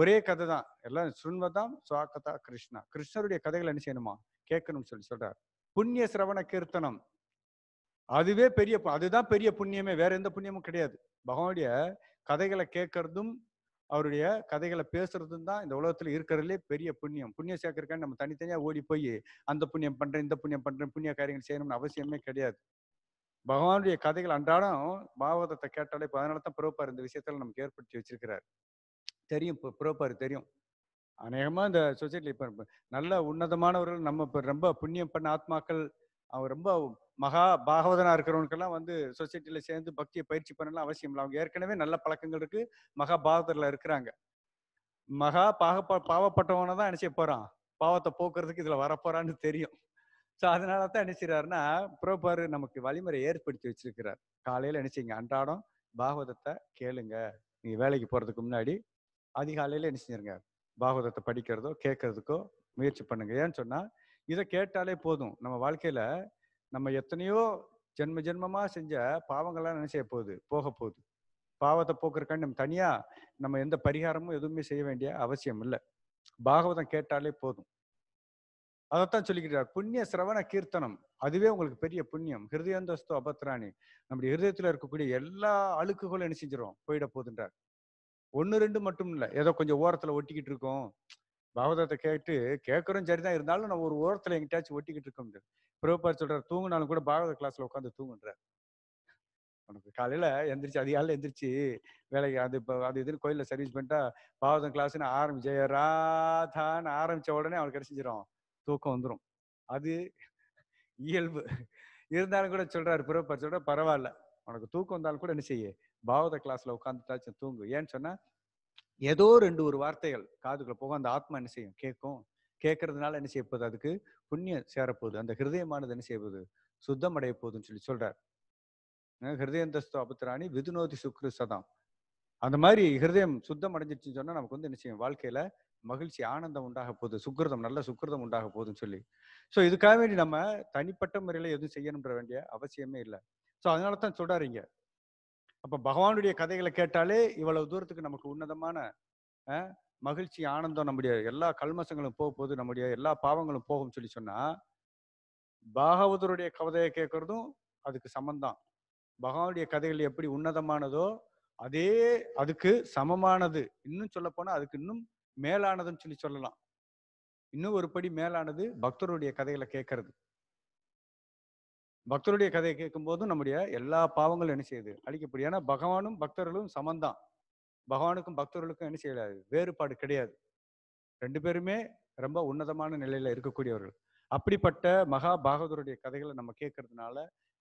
ஒரே கதை தான் எல்லாம் சுண்மதாம் சுவாகதா கிருஷ்ணா கிருஷ்ணருடைய கதைகளை என்ன செய்யணுமா கேட்கணும்னு சொல்லி சொல்றாரு புண்ணிய சிரவண கீர்த்தனம் அதுவே பெரிய அதுதான் பெரிய புண்ணியமே வேற எந்த புண்ணியமும் கிடையாது பகவானுடைய கதைகளை கேட்கறதும் அவருடைய கதைகளை பேசுறது தான் இந்த உலகத்துல இருக்கிறதுலே பெரிய புண்ணியம் புண்ணியம் சேர்க்கறக்கான்னு நம்ம தனித்தனியா ஓடி போய் அந்த புண்ணியம் பண்றேன் இந்த புண்ணியம் பண்றேன் புண்ணிய காரியங்கள் செய்யணும்னு அவசியமே கிடையாது பகவானுடைய கதைகள் அன்றாடம் பாகவதத்தை கேட்டாலே இப்போ அதனால தான் புரோப்பார் இந்த விஷயத்துல நமக்கு ஏற்படுத்தி வச்சிருக்கிறார் தெரியும் இப்போ புரோப்பார் தெரியும் அநேகமாக இந்த சொசைட்டியில் இப்போ நல்ல உன்னதமானவர்கள் நம்ம இப்போ ரொம்ப புண்ணியம் பண்ண ஆத்மாக்கள் அவர் ரொம்ப மகா பாகவதனா இருக்கிறவனுக்கெல்லாம் வந்து சொசைட்டியில சேர்ந்து பக்தியை பயிற்சி பண்ணலாம் அவசியம் இல்லை அவங்க ஏற்கனவே நல்ல பழக்கங்கள் இருக்கு மகா பாகவதர்ல இருக்கிறாங்க மகா பாக பாவப்பட்டவனை தான் நினைச்ச போறான் பாவத்தை போக்குறதுக்கு இதுல வரப்போறான்னு தெரியும் ஸோ அதனால தான் நினைச்சிறாருன்னா புரோபாரு நமக்கு வழிமுறை ஏற்படுத்தி வச்சிருக்கிறார் காலையில நினைச்சிங்க அன்றாடம் பாகவதத்தை கேளுங்க நீங்க வேலைக்கு போறதுக்கு முன்னாடி அதிகாலையில நினைச்சிருங்க பாகவதத்தை படிக்கிறதோ கேட்கறதுக்கோ முயற்சி பண்ணுங்க ஏன்னு சொன்னா இதை கேட்டாலே போதும் நம்ம வாழ்க்கையில நம்ம எத்தனையோ ஜென்ம ஜென்மமா செஞ்ச பாவங்கள்லாம் செய்ய போகுது போக போகுது பாவத்தை போக்குறக்காண்டி நம்ம தனியாக நம்ம எந்த பரிகாரமும் எதுவுமே செய்ய வேண்டிய அவசியம் இல்லை பாகவதம் கேட்டாலே போதும் அதைத்தான் சொல்லிக்கிறார் புண்ணிய சிரவண கீர்த்தனம் அதுவே உங்களுக்கு பெரிய புண்ணியம் ஹிருதயந்தஸ்தோ அபத்ராணி நம்முடைய ஹிருதயத்தில் இருக்கக்கூடிய எல்லா அழுக்குகளும் என்ன செஞ்சிடும் போயிட போதுன்றார் ஒன்று ரெண்டு மட்டும் இல்லை ஏதோ கொஞ்சம் ஓரத்தில் ஒட்டிக்கிட்டு இருக்கோம் பாகவதத்தை கேட்டு கேட்குறோம் சரிதான் இருந்தாலும் நம்ம ஒரு ஓரத்தில் எங்கிட்டாச்சும் ஒட்டிக்கிட்டு இருக்க முடியாது பிரபுபார் சொல்றாரு தூங்கினாலும் கூட பாகவத கிளாஸ்ல உட்காந்து தூங்குன்றார் உனக்கு காலையில எந்திரிச்சு அதிகாலையில் எந்திரிச்சு வேலைக்கு அது இப்போ அது இதுன்னு கோயிலில் சர்வீஸ் பண்ணிட்டா பாவதம் கிளாஸ்ன்னு ஆரம்பிச்சு ராதான்னு ஆரம்பிச்ச உடனே அவனுக்கு கிடைச்சிச்சிடும் தூக்கம் வந்துடும் அது இயல்பு இருந்தாலும் கூட சொல்றாரு பிறப்பார் சொல்ற பரவாயில்ல உனக்கு தூக்கம் வந்தாலும் கூட என்ன செய்ய பாவத கிளாஸ்ல உட்காந்துட்டாச்சும் தூங்கு ஏன்னு சொன்னா ஏதோ ரெண்டு ஒரு வார்த்தைகள் காதுக்குள்ள போகும் அந்த ஆத்மா என்ன செய்யும் கேட்கும் கேட்கறதுனால என்ன செய்ய போகுது அதுக்கு புண்ணியம் சேரப்போகுது அந்த ஹிருதயமானது என்ன செய்ய போகுது சுத்தம் அடைய போகுதுன்னு சொல்லி சொல்றார் ஹிருதயந்தஸ்து அபத்ராணி விதுநோதி சுக்ரு சதம் அந்த மாதிரி ஹிருதயம் சுத்தம் அடைஞ்சிருச்சுன்னு சொன்னா நமக்கு வந்து என்ன செய்யும் வாழ்க்கையில மகிழ்ச்சி ஆனந்தம் உண்டாக போகுது சுக்கிரதம் நல்ல சுக்கிரதம் உண்டாக போகுதுன்னு சொல்லி ஸோ இதுக்காக வேண்டி நம்ம தனிப்பட்ட முறையில எதுவும் செய்யணுன்ற வேண்டிய அவசியமே இல்லை ஸோ அதனால தான் சொல்றாருங்க அப்போ பகவானுடைய கதைகளை கேட்டாலே இவ்வளவு தூரத்துக்கு நமக்கு உன்னதமான மகிழ்ச்சி ஆனந்தம் நம்முடைய எல்லா கல்மசங்களும் போக போது நம்முடைய எல்லா பாவங்களும் போகும் சொல்லி சொன்னா பாகவதருடைய கதையை கேட்கறதும் அதுக்கு சமந்தான் பகவானுடைய கதைகள் எப்படி உன்னதமானதோ அதே அதுக்கு சமமானது இன்னும் சொல்ல போனா அதுக்கு இன்னும் மேலானதுன்னு சொல்லி சொல்லலாம் இன்னும் ஒரு படி மேலானது பக்தருடைய கதைகளை கேட்கறது பக்தருடைய கதையை கேட்கும்போதும் நம்முடைய எல்லா பாவங்களும் என்ன செய்யுது அழிக்கப்படும் ஏன்னா பகவானும் பக்தர்களும் சமந்தான் பகவானுக்கும் பக்தர்களுக்கும் என்ன செய்யாது வேறுபாடு கிடையாது ரெண்டு பேருமே ரொம்ப உன்னதமான நிலையில இருக்கக்கூடியவர்கள் அப்படிப்பட்ட மகா பாகவதருடைய கதைகளை நம்ம கேட்கறதுனால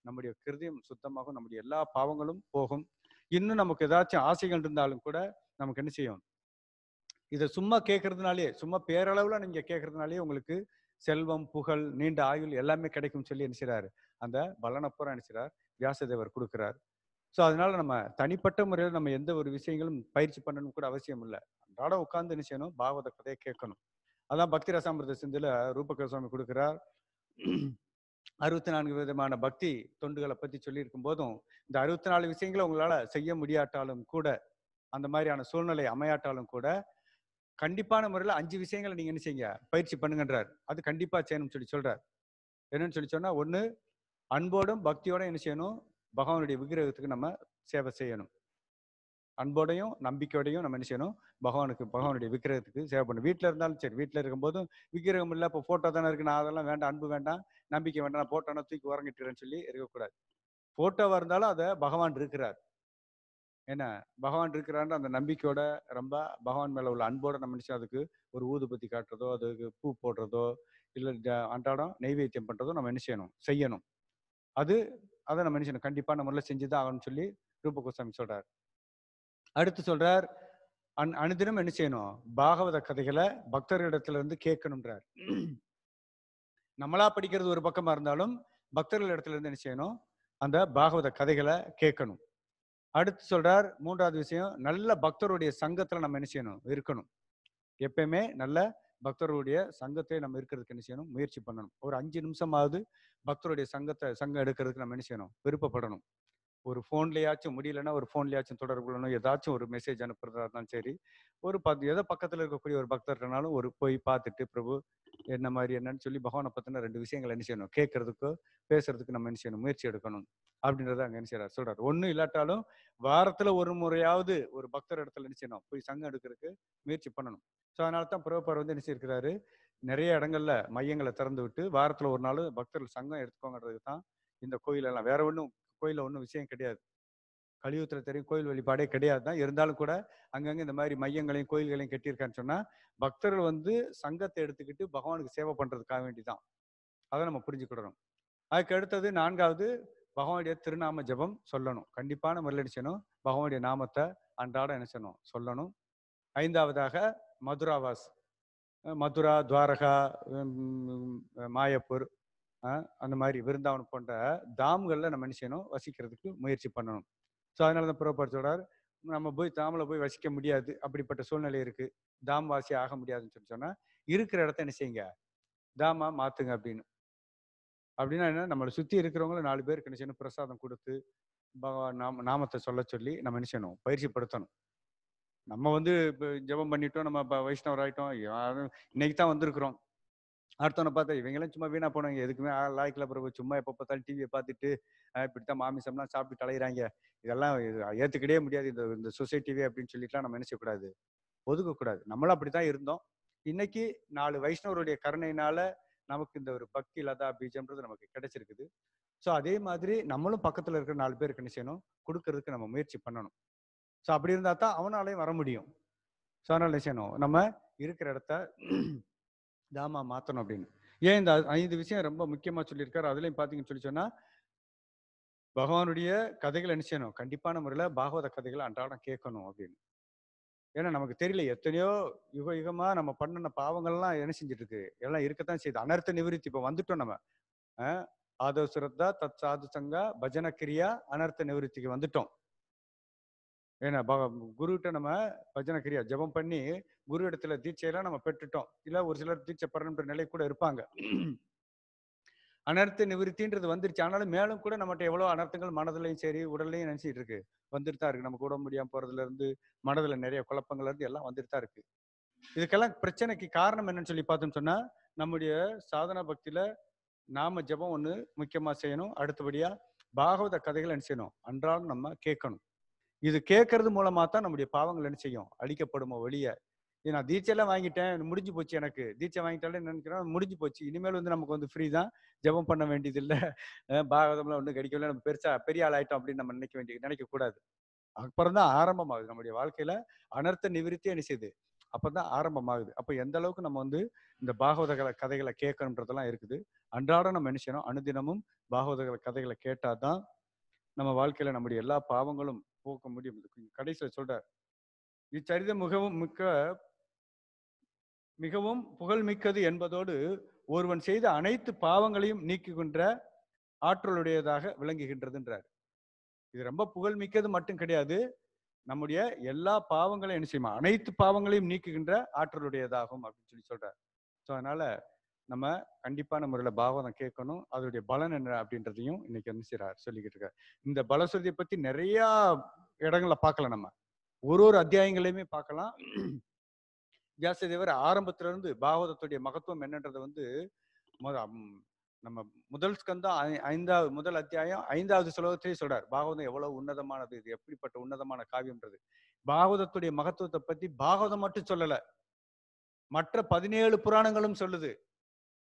நம்முடைய கிருதியம் சுத்தமாகும் நம்முடைய எல்லா பாவங்களும் போகும் இன்னும் நமக்கு ஏதாச்சும் ஆசைகள் இருந்தாலும் கூட நமக்கு என்ன செய்யும் இதை சும்மா கேட்கறதுனாலே சும்மா பேரளவுல நீங்க கேட்கறதுனாலே உங்களுக்கு செல்வம் புகழ் நீண்ட ஆயுள் எல்லாமே கிடைக்கும் சொல்லி என்ன செய்யறாரு அந்த பலனை பூரா நினைச்சிறார் வியாசதேவர் கொடுக்குறார் ஸோ அதனால நம்ம தனிப்பட்ட முறையில் நம்ம எந்த ஒரு விஷயங்களும் பயிற்சி பண்ணணும் கூட அவசியம் இல்லை அன்றாடம் உட்கார்ந்து நினைச்சணும் செய்யணும் பாகவத கதையை கேட்கணும் அதான் பக்தி ரசாமிரத சிந்தில ரூபகர சுவாமி கொடுக்குறார் அறுபத்தி நான்கு விதமான பக்தி தொண்டுகளை பற்றி சொல்லியிருக்கும் போதும் இந்த அறுபத்தி நாலு விஷயங்களை உங்களால் செய்ய முடியாட்டாலும் கூட அந்த மாதிரியான சூழ்நிலை அமையாட்டாலும் கூட கண்டிப்பான முறையில் அஞ்சு விஷயங்களை நீங்கள் என்ன செய்யுங்க பயிற்சி பண்ணுங்கன்றார் அது கண்டிப்பாக செய்யணும்னு சொல்லி சொல்கிறார் என்னன்னு சொல்லி சொன்னால் ஒன்று அன்போடும் பக்தியோடும் என்ன செய்யணும் பகவானுடைய விக்கிரகத்துக்கு நம்ம சேவை செய்யணும் அன்போடையும் நம்பிக்கையோடையும் நம்ம என்ன செய்யணும் பகவானுக்கு பகவானுடைய விக்கிரகத்துக்கு சேவை பண்ணணும் வீட்டில் இருந்தாலும் சரி வீட்டில் இருக்கும்போதும் விக்கிரகம் இல்லை இப்போ ஃபோட்டோ தானே இருக்குது நான் அதெல்லாம் வேண்டாம் அன்பு வேண்டாம் நம்பிக்கை வேண்டாம் நான் தூக்கி உறங்கிட்டுறேன்னு சொல்லி இருக்கக்கூடாது ஃபோட்டோவாக இருந்தாலும் அதை பகவான் இருக்கிறார் என்ன பகவான் இருக்கிறான்ற அந்த நம்பிக்கையோட ரொம்ப பகவான் மேலே உள்ள அன்போட நம்ம நினச்சி அதுக்கு ஒரு ஊதுபத்தி காட்டுறதோ அதுக்கு பூ போடுறதோ இல்லை அன்றாடம் நெய்வேத்தியம் பண்ணுறதோ நம்ம என்ன செய்யணும் செய்யணும் அது அதை நம்ம நினைச்சோம் நம்ம முறையில் செஞ்சு தான் ஆகணும்னு சொல்லி ரூப கோஸ்வாமி சொல்றார் அடுத்து சொல்றார் அன் அனுதினம் என்ன செய்யணும் பாகவத கதைகளை பக்தர்களிடத்துல இருந்து கேட்கணுன்றார் நம்மளா படிக்கிறது ஒரு பக்கமா இருந்தாலும் பக்தர்கள் இடத்துல இருந்து என்ன செய்யணும் அந்த பாகவத கதைகளை கேட்கணும் அடுத்து சொல்றார் மூன்றாவது விஷயம் நல்ல பக்தருடைய சங்கத்துல நம்ம என்ன செய்யணும் இருக்கணும் எப்பயுமே நல்ல பக்தருடைய சங்கத்தை நம்ம இருக்கிறதுக்கு என்ன செய்யணும் முயற்சி பண்ணணும் ஒரு அஞ்சு நிமிஷமாவது பக்தருடைய சங்கத்தை சங்கம் எடுக்கிறதுக்கு நம்ம என்ன செய்யணும் விருப்பப்படணும் ஒரு ஃபோன்லேயாச்சும் முடியலன்னா ஒரு ஃபோன்லேயாச்சும் தொடர்பு கொள்ளணும் ஏதாச்சும் ஒரு மெசேஜ் அனுப்புறதா இருந்தாலும் சரி ஒரு பத்து எதோ பக்கத்தில் இருக்கக்கூடிய ஒரு பக்தர்னாலும் ஒரு போய் பார்த்துட்டு பிரபு என்ன மாதிரி என்னன்னு சொல்லி பகவானை பற்றின ரெண்டு விஷயங்கள் என்ன செய்யணும் கேட்கறதுக்கோ பேசுறதுக்கு நம்ம என்ன செய்யணும் முயற்சி எடுக்கணும் அப்படின்றத அங்கே என்ன செய்யறாரு சொல்றாரு ஒன்றும் இல்லாட்டாலும் வாரத்தில் ஒரு முறையாவது ஒரு பக்தர் இடத்துல என்ன செய்யணும் போய் சங்கம் எடுக்கிறதுக்கு முயற்சி பண்ணணும் ஸோ அதனால தான் பிரபுப்பார் வந்து என்ன செய்யிருக்கிறாரு நிறைய இடங்கள்ல மையங்களை திறந்து விட்டு வாரத்துல ஒரு நாள் பக்தர்கள் சங்கம் எடுத்துக்கோங்கிறதுக்கு தான் இந்த எல்லாம் வேற ஒன்றும் கோயிலில் ஒன்றும் விஷயம் கிடையாது கழிவுத்துல தெரியும் கோயில் வழிபாடே கிடையாது தான் இருந்தாலும் கூட அங்கங்கே இந்த மாதிரி மையங்களையும் கோயில்களையும் கட்டியிருக்கான்னு சொன்னால் பக்தர்கள் வந்து சங்கத்தை எடுத்துக்கிட்டு பகவானுக்கு சேவை பண்ணுறதுக்காக வேண்டி தான் அதை நம்ம புரிஞ்சுக்கிடணும் அதுக்கு அடுத்தது நான்காவது பகவானுடைய திருநாம ஜபம் சொல்லணும் கண்டிப்பான முறையில் நினைச்சணும் பகவானுடைய நாமத்தை அன்றாடம் நினைச்சணும் சொல்லணும் ஐந்தாவதாக மதுராவாஸ் மதுரா துவாரகா மாயப்பூர் அந்த மாதிரி விருந்தாவனம் போன்ற தாம்களில் நம்ம என்ன செய்யணும் வசிக்கிறதுக்கு முயற்சி பண்ணணும் ஸோ அதனால தான் புறப்பட சொல்கிறார் நம்ம போய் தாமில் போய் வசிக்க முடியாது அப்படிப்பட்ட சூழ்நிலை இருக்குது தாம் வாசி ஆக முடியாதுன்னு சொல்லி சொன்னால் இருக்கிற இடத்த என்ன செய்யுங்க தாமா மாற்றுங்க அப்படின்னு அப்படின்னா என்ன நம்மளை சுற்றி இருக்கிறவங்கள நாலு பேருக்கு என்ன செய்யணும் பிரசாதம் கொடுத்து பகவான் நாம நாமத்தை சொல்ல சொல்லி நம்ம என்ன செய்யணும் பயிற்சிப்படுத்தணும் நம்ம வந்து இப்போ ஜெபம் பண்ணிட்டோம் நம்ம இப்போ வைஷ்ணவர் ஆகிட்டோம் இன்னைக்கு தான் வந்திருக்கிறோம் அடுத்தவனை பார்த்தா இவங்கெல்லாம் சும்மா வீணா போனாங்க எதுக்குமே லாய்க்கில் பிறகு சும்மா எப்போ பார்த்தாலும் டிவியை பார்த்துட்டு இப்படித்தான் மாமிசம்லாம் சாப்பிட்டு கலையிறாங்க இதெல்லாம் ஏற்றுக்கிட்டே முடியாது இந்த இந்த சொசைட்டிவே அப்படின்னு சொல்லிட்டுலாம் நம்ம நினைச்சக்கூடாது ஒதுக்கக்கூடாது நம்மளும் அப்படி தான் இருந்தோம் இன்னைக்கு நாலு வைஷ்ணவருடைய கருணையினால நமக்கு இந்த ஒரு பக்தி லதா பீஜம்ன்றது நமக்கு கிடைச்சிருக்குது ஸோ அதே மாதிரி நம்மளும் பக்கத்தில் இருக்கிற நாலு பேருக்கு என்ன செய்யணும் கொடுக்கறதுக்கு நம்ம முயற்சி பண்ணணும் ஸோ அப்படி இருந்தால் தான் அவனாலையும் வர முடியும் ஸோ அதனால் செய்யணும் நம்ம இருக்கிற இடத்த தாமா மாற்றணும் அப்படின்னு ஏன் இந்த ஐந்து விஷயம் ரொம்ப முக்கியமாக சொல்லியிருக்காரு அதுலேயும் பார்த்தீங்கன்னு சொல்லி சொன்னால் பகவானுடைய கதைகளை என்ன செய்யணும் கண்டிப்பான முறையில் பாகவத கதைகளை அன்றாடம் கேட்கணும் அப்படின்னு ஏன்னா நமக்கு தெரியல எத்தனையோ யுக யுகமாக நம்ம பண்ணின பாவங்கள்லாம் என்ன செஞ்சுட்டு இருக்கு எல்லாம் இருக்கத்தான் செய்யுது அனர்த்த நிவிருத்தி இப்போ வந்துட்டோம் நம்ம ஆதோ சுரத்தா தத் சாது சங்கா பஜன கிரியா அனர்த்த நிவர்த்திக்கு வந்துட்டோம் ஏன்னா குருகிட்ட நம்ம பஜனை கிரியா ஜபம் பண்ணி குரு இடத்துல தீட்சையெல்லாம் நம்ம பெற்றுட்டோம் இல்லை ஒரு சிலர் தீட்சை பெறணுன்ற நிலை கூட இருப்பாங்க அனர்த்த நிவர்த்தின்றது வந்துருச்சு ஆனாலும் மேலும் கூட நம்மகிட்ட எவ்வளோ அனர்த்தங்கள் மனதிலையும் சரி உடல்லையும் நினைச்சிட்டு இருக்கு வந்துட்டு தான் இருக்கு நமக்கு உடம்பு முடியாமல் போறதுல இருந்து மனதுல நிறைய குழப்பங்கள் இருந்து எல்லாம் வந்துட்டு தான் இருக்கு இதுக்கெல்லாம் பிரச்சனைக்கு காரணம் என்னன்னு சொல்லி பார்த்தோம்னு சொன்னா நம்முடைய சாதனா பக்தியில நாம ஜபம் ஒன்று முக்கியமா செய்யணும் அடுத்தபடியா பாகவத கதைகள் என்ன செய்யணும் அன்றாலும் நம்ம கேட்கணும் இது கேட்கறது மூலமா தான் நம்முடைய பாவங்கள் என்ன செய்யும் அழிக்கப்படுமோ வெளியே இது நான் தீட்சையெல்லாம் வாங்கிட்டேன் முடிஞ்சு போச்சு எனக்கு தீட்சை வாங்கிட்டாலே நினைக்கிறேன் முடிஞ்சு போச்சு இனிமேல் வந்து நமக்கு வந்து ஃப்ரீ தான் ஜபம் பண்ண வேண்டியது இல்லை பாகதம்லாம் ஒன்றும் கிடைக்கல நம்ம பெருசா பெரிய ஆள் ஆயிட்டோம் அப்படின்னு நம்ம நினைக்க வேண்டிய நினைக்க கூடாது அப்புறம் தான் ஆரம்பமாகுது நம்முடைய வாழ்க்கையில அனர்த்த நிவர்த்தி என்ன செய்யுது தான் ஆரம்பமாகுது அப்போ எந்த அளவுக்கு நம்ம வந்து இந்த பாகவத கதைகளை கேட்கணுன்றதெல்லாம் இருக்குது அன்றாடம் நம்ம என்ன செய்யணும் அனுதினமும் பாகவத கதைகளை கேட்டாதான் நம்ம வாழ்க்கையில நம்முடைய எல்லா பாவங்களும் போக்க முடியும் கடைசியில் சொல்றார் இச்சரிதம் மிகவும் மிக்க மிகவும் புகழ்மிக்கது என்பதோடு ஒருவன் செய்த அனைத்து பாவங்களையும் நீக்குகின்ற ஆற்றலுடையதாக விளங்குகின்றதுன்றார் இது ரொம்ப புகழ்மிக்கது மட்டும் கிடையாது நம்முடைய எல்லா பாவங்களையும் என்ன செய்யுமா அனைத்து பாவங்களையும் நீக்குகின்ற ஆற்றலுடையதாகும் அப்படின்னு சொல்லி சொல்றார் ஸோ அதனால நம்ம கண்டிப்பான முறையில் பாவனை கேட்கணும் அதோடைய பலன் என்ன அப்படின்றதையும் இன்னைக்கு வந்து சிறார் சொல்லிக்கிட்டு இருக்காரு இந்த பலஸ்ருதியை பற்றி நிறையா இடங்களை பார்க்கலாம் நம்ம ஒரு ஒரு அத்தியாயங்களையுமே பார்க்கலாம் வியாசதேவர் ஆரம்பத்திலிருந்து இருந்து பாகவதத்துடைய மகத்துவம் என்னன்றதை வந்து நம்ம முதல் ஸ்கந்தம் ஐந்தாவது முதல் அத்தியாயம் ஐந்தாவது சுலோகத்திலே சொல்றார் பாகவதம் எவ்வளவு உன்னதமானது இது எப்படிப்பட்ட உன்னதமான காவியம்ன்றது பாகவதத்துடைய மகத்துவத்தை பத்தி பாகவதம் மட்டும் சொல்லல மற்ற பதினேழு புராணங்களும் சொல்லுது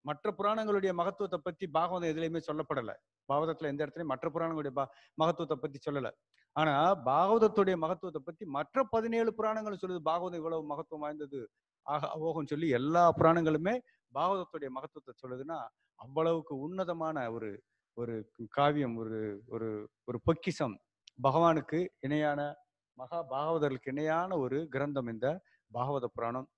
மற்ற புராணங்களுடைய மகத்துவத்தை பத்தி பாகவதம் எதுலையுமே சொல்லப்படலை பாகவதத்துல எந்த இடத்துலையும் மற்ற புராணங்களுடைய மகத்துவத்தை பத்தி சொல்லலை ஆனா பாகவதத்துடைய மகத்துவத்தை பத்தி மற்ற பதினேழு புராணங்களும் சொல்லுது பாகவதம் இவ்வளவு மகத்துவம் வாய்ந்தது ஆக ஓகம்னு சொல்லி எல்லா புராணங்களுமே பாகவதத்துடைய மகத்துவத்தை சொல்லுதுன்னா அவ்வளவுக்கு உன்னதமான ஒரு ஒரு காவியம் ஒரு ஒரு ஒரு பொக்கிசம் பகவானுக்கு இணையான மகா பாகவதர்களுக்கு இணையான ஒரு கிரந்தம் இந்த பாகவத புராணம்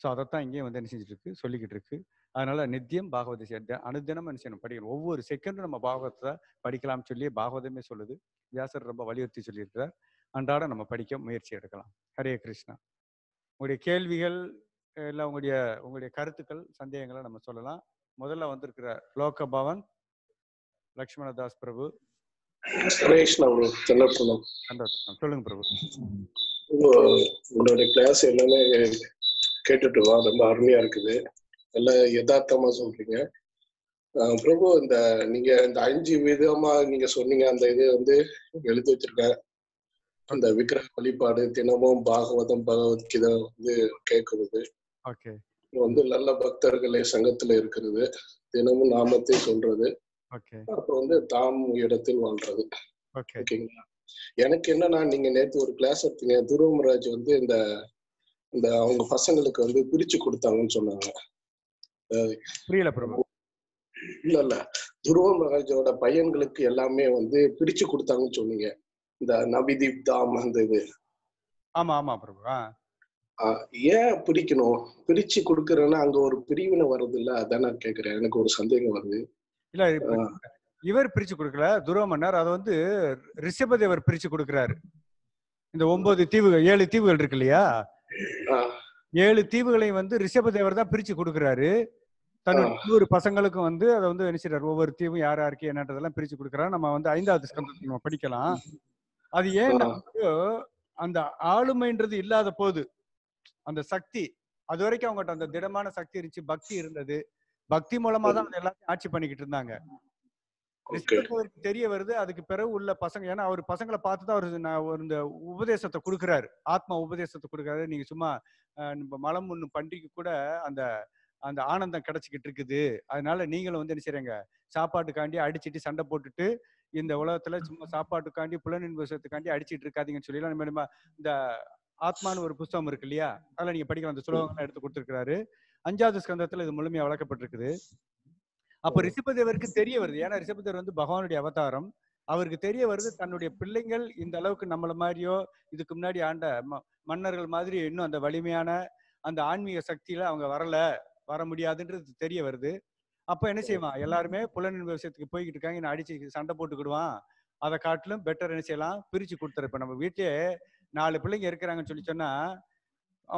ஸோ அதைத்தான் இங்கேயும் வந்து என்ன செஞ்சுட்டு இருக்கு சொல்லிக்கிட்டு இருக்கு அதனால நித்தியம் பாகவத அனுதினமும் என்ன செய்யணும் படிக்கணும் ஒவ்வொரு செகண்டும் நம்ம பாகவதத்தை படிக்கலாம்னு சொல்லி பாகவதமே சொல்லுது வியாசர் ரொம்ப வலியுறுத்தி சொல்லியிருக்கிறார் அன்றாடம் நம்ம படிக்க முயற்சி எடுக்கலாம் ஹரே கிருஷ்ணா உங்களுடைய கேள்விகள் இல்லை உங்களுடைய உங்களுடைய கருத்துக்கள் சந்தேகங்களை நம்ம சொல்லலாம் முதல்ல வந்திருக்கிற லோக பவன் லக்ஷ்மண தாஸ் பிரபு சொல்லுங்க பிரபு உங்களுடைய கிளாஸ் எல்லாமே கேட்டுட்டு வா ரொம்ப அருமையா இருக்குது நல்ல யதார்த்தமா சொல்றீங்க பிரபு இந்த நீங்க இந்த அஞ்சு விதமா நீங்க சொன்னீங்க அந்த இதை வந்து எழுதி வச்சிருக்க அந்த விக்கிரக வழிபாடு தினமும் பாகவதம் பகவத்கீதை வந்து கேட்கறது வந்து நல்ல பக்தர்களே சங்கத்துல இருக்கிறது தினமும் நாமத்தை சொல்றது அப்புறம் வந்து தாம் இடத்தில் வாழ்றது ஓகேங்களா எனக்கு என்னன்னா நீங்க நேத்து ஒரு கிளாஸ் எடுத்தீங்க துருவமராஜ் வந்து இந்த இந்த அவங்க பசங்களுக்கு வந்து பிரிச்சு கொடுத்தாங்கன்னு சொன்னாங்க புரியல பிரபு இல்ல இல்ல துருவ மகாஜோட பையன்களுக்கு எல்லாமே வந்து பிரிச்சு கொடுத்தாங்கன்னு சொன்னீங்க இந்த நபிதீப் தாம் அந்த இது ஆமா ஆமா பிரபு ஏன் பிடிக்கணும் பிரிச்சு கொடுக்கறேன்னா அங்க ஒரு பிரிவினை வருது இல்ல அதான் நான் கேக்குறேன் எனக்கு ஒரு சந்தேகம் வருது இல்ல இவர் பிரிச்சு கொடுக்கல துருவ மன்னர் அதை வந்து அவர் பிரிச்சு கொடுக்கிறாரு இந்த ஒன்பது தீவுகள் ஏழு தீவுகள் இருக்கு இல்லையா ஏழு தீவுகளையும் வந்து ரிஷபதேவர் தான் பிரிச்சு கொடுக்கிறாரு தன்னுடைய பசங்களுக்கும் வந்து அதை வந்து நினைச்சிடாரு ஒவ்வொரு தீவும் யார் யாருக்கு என்னன்றதெல்லாம் பிரிச்சு கொடுக்குறாரு நம்ம வந்து ஐந்தாவது ஸ்கந்தத்தை நம்ம படிக்கலாம் அது ஏன் அந்த ஆளுமைன்றது இல்லாத போது அந்த சக்தி அது வரைக்கும் அவங்ககிட்ட அந்த திடமான சக்தி இருந்துச்சு பக்தி இருந்தது பக்தி மூலமா தான் எல்லாத்தையும் ஆட்சி பண்ணிக்கிட்டு இருந்தாங்க தெரிய வருது அதுக்கு பிறகு உள்ள பசங்க ஏன்னா அவர் பசங்களை பார்த்து தான் அவர் இந்த உபதேசத்தை கொடுக்குறாரு ஆத்மா உபதேசத்தை கொடுக்குறாரு நீங்க சும்மா மலம் ஒண்ணு பண்டிகை கூட அந்த அந்த ஆனந்தம் கிடைச்சிக்கிட்டு இருக்குது அதனால நீங்களும் வந்து என்ன செய்றீங்க சாப்பாட்டுக்காண்டி அடிச்சுட்டு சண்டை போட்டுட்டு இந்த உலகத்துல சும்மா சாப்பாட்டுக்காண்டி புலனின்பசத்துக்காண்டி அடிச்சிட்டு இருக்காதீங்கன்னு சொல்லி எல்லாம் இந்த ஆத்மான்னு ஒரு புஸ்தகம் இருக்கு இல்லையா அதில் நீங்க படிக்கிற அந்த சுலோகங்களை எடுத்து கொடுத்துருக்கிறாரு அஞ்சாவது ஸ்கந்தத்துல இது முழுமையா வளர்க்கப்பட்டிருக்குது அப்போ ரிஷபதேவருக்கு தெரிய வருது ஏன்னா ரிஷபதேவர் வந்து பகவானுடைய அவதாரம் அவருக்கு தெரிய வருது தன்னுடைய பிள்ளைங்கள் இந்த அளவுக்கு நம்மள மாதிரியோ இதுக்கு முன்னாடி ஆண்ட மன்னர்கள் மாதிரி இன்னும் அந்த வலிமையான அந்த ஆன்மீக சக்தியில அவங்க வரல வர முடியாதுன்றது தெரிய வருது அப்ப என்ன செய்வான் எல்லாருமே புலன் விவசாயத்துக்கு போய்கிட்டு இருக்காங்க அடிச்சு சண்டை போட்டுக்கிடுவான் அதை காட்டிலும் பெட்டர் என்ன செய்யலாம் பிரிச்சு கொடுத்துரு இப்ப நம்ம வீட்டிலே நாலு பிள்ளைங்க இருக்கிறாங்கன்னு சொல்லி சொன்னா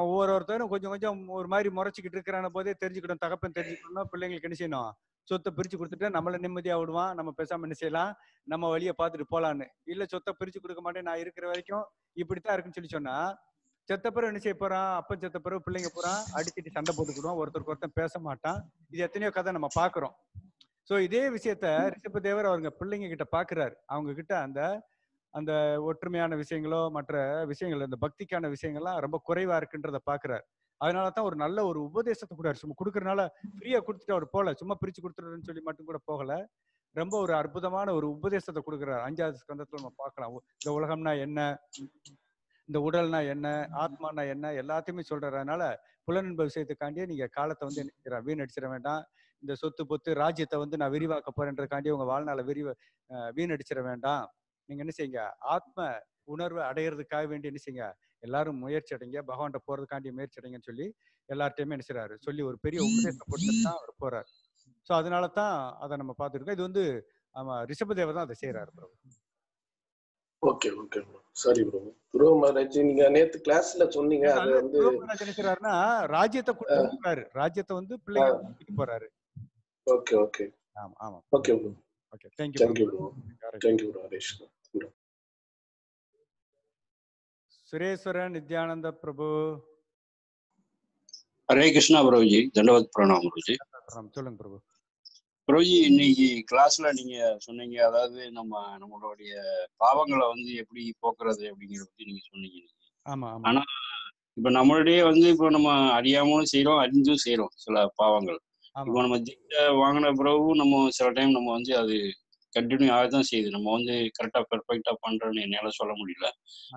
ஒவ்வொரு ஒருத்தரும் கொஞ்சம் கொஞ்சம் ஒரு மாதிரி முறைச்சிக்கிட்டு இருக்கிறான போதே தெரிஞ்சுக்கிடும் தகப்பன் தெரிஞ்சுக்கணும்னா பிள்ளைங்களுக்கு என்ன செய்யணும் சொத்தை பிரிச்சு கொடுத்துட்டு நம்மள நிம்மதியா விடுவான் நம்ம பேசாம என்ன செய்யலாம் நம்ம வழியை பார்த்துட்டு போலான்னு இல்ல சொத்தை பிரிச்சு கொடுக்க மாட்டேன் நான் இருக்கிற வரைக்கும் இப்படித்தான் இருக்குன்னு சொல்லி சொன்னா செத்தப்பறம் என்ன செய்ய போறான் அப்பன் செத்தப்பறம் பிள்ளைங்க போறான் அடிச்சுட்டு சண்டை போட்டுக்கிடுவோம் ஒருத்தருக்கு ஒருத்தன் பேச மாட்டான் இது எத்தனையோ கதை நம்ம பாக்குறோம் ஸோ இதே விஷயத்த தேவர் அவருங்க பிள்ளைங்க கிட்ட பாக்குறாரு அவங்க கிட்ட அந்த அந்த ஒற்றுமையான விஷயங்களோ மற்ற விஷயங்கள் இந்த பக்திக்கான விஷயங்கள்லாம் ரொம்ப குறைவா இருக்குன்றத பாக்குறாரு அதனாலதான் ஒரு நல்ல ஒரு உபதேசத்தை கூட சும்மா கொடுக்கறனால ஃப்ரீயா கொடுத்துட்டு அவர் போல சும்மா பிரிச்சு கொடுத்துருன்னு சொல்லி மட்டும் கூட போகல ரொம்ப ஒரு அற்புதமான ஒரு உபதேசத்தை கொடுக்குறாரு அஞ்சாவது ஸ்கந்தத்துல நம்ம பார்க்கலாம் இந்த உலகம்னா என்ன இந்த உடல்னா என்ன ஆத்மானா என்ன எல்லாத்தையுமே சொல்றதுனால புலநண்ப விஷயத்துக்காண்டியே நீங்க காலத்தை வந்து என்ன வீணடிச்சிட வேண்டாம் இந்த சொத்து பொத்து ராஜ்யத்தை வந்து நான் விரிவாக்க போறேன்றதுக்காண்டி உங்க வாழ்நாளை விரிவ வீணடிச்சிட வேண்டாம் நீங்க என்ன செய்யுங்க ஆத்ம உணர்வை அடையிறதுக்காக வேண்டி என்ன செய்யுங்க எல்லாரும் முயற்சி அடைங்க பகவான்ட போறதுக்காண்டி முயற்சி அடைங்கன்னு சொல்லி எல்லார்ட்டையுமே என்ன சொல்லி ஒரு பெரிய உபதேசத்தை கொடுத்துட்டு தான் அவர் போறாரு ஸோ அதனால தான் அதை நம்ம பார்த்துருக்கோம் இது வந்து ஆமா ரிஷபதேவர் தான் அதை செய்யறாரு Prabhu okay okay sorry bro Dhruva Maharaj நீங்க நேத்து கிளாஸ்ல சொன்னீங்க அது வந்து நினைக்கிறாருன்னா ராஜ்யத்தை கூட்டிட்டு போறாரு ராஜ்யத்தை வந்து பிள்ளைங்க போறாரு ஓகே ஓகே ஆமா ஆமா okay bro okay thank you thank you bro thank you bro Harish Sureshwaran Nityananda Prabhu Hare Krishna Prabhuji தண்டவத் பிரணாம் குருஜி சொல்லுங்க பிரபு புரோஜி இன்னைக்கு கிளாஸ்ல நீங்க சொன்னீங்க அதாவது நம்ம நம்மளுடைய பாவங்களை வந்து எப்படி போக்குறது அப்படிங்கறத பத்தி நீங்க சொன்னீங்க ஆனா இப்ப நம்மளுடைய வந்து இப்போ நம்ம அறியாமலும் செய்யறோம் அறிஞ்சும் செய்யறோம் சில பாவங்கள் இப்போ நம்ம ஜிட்ட வாங்கின பிறகு நம்ம சில டைம் நம்ம வந்து அது கண்டினியூ ஆகதான் செய்யுது நம்ம வந்து கரெக்டா பெர்ஃபெக்டா பண்றோம்னு என்னால சொல்ல முடியல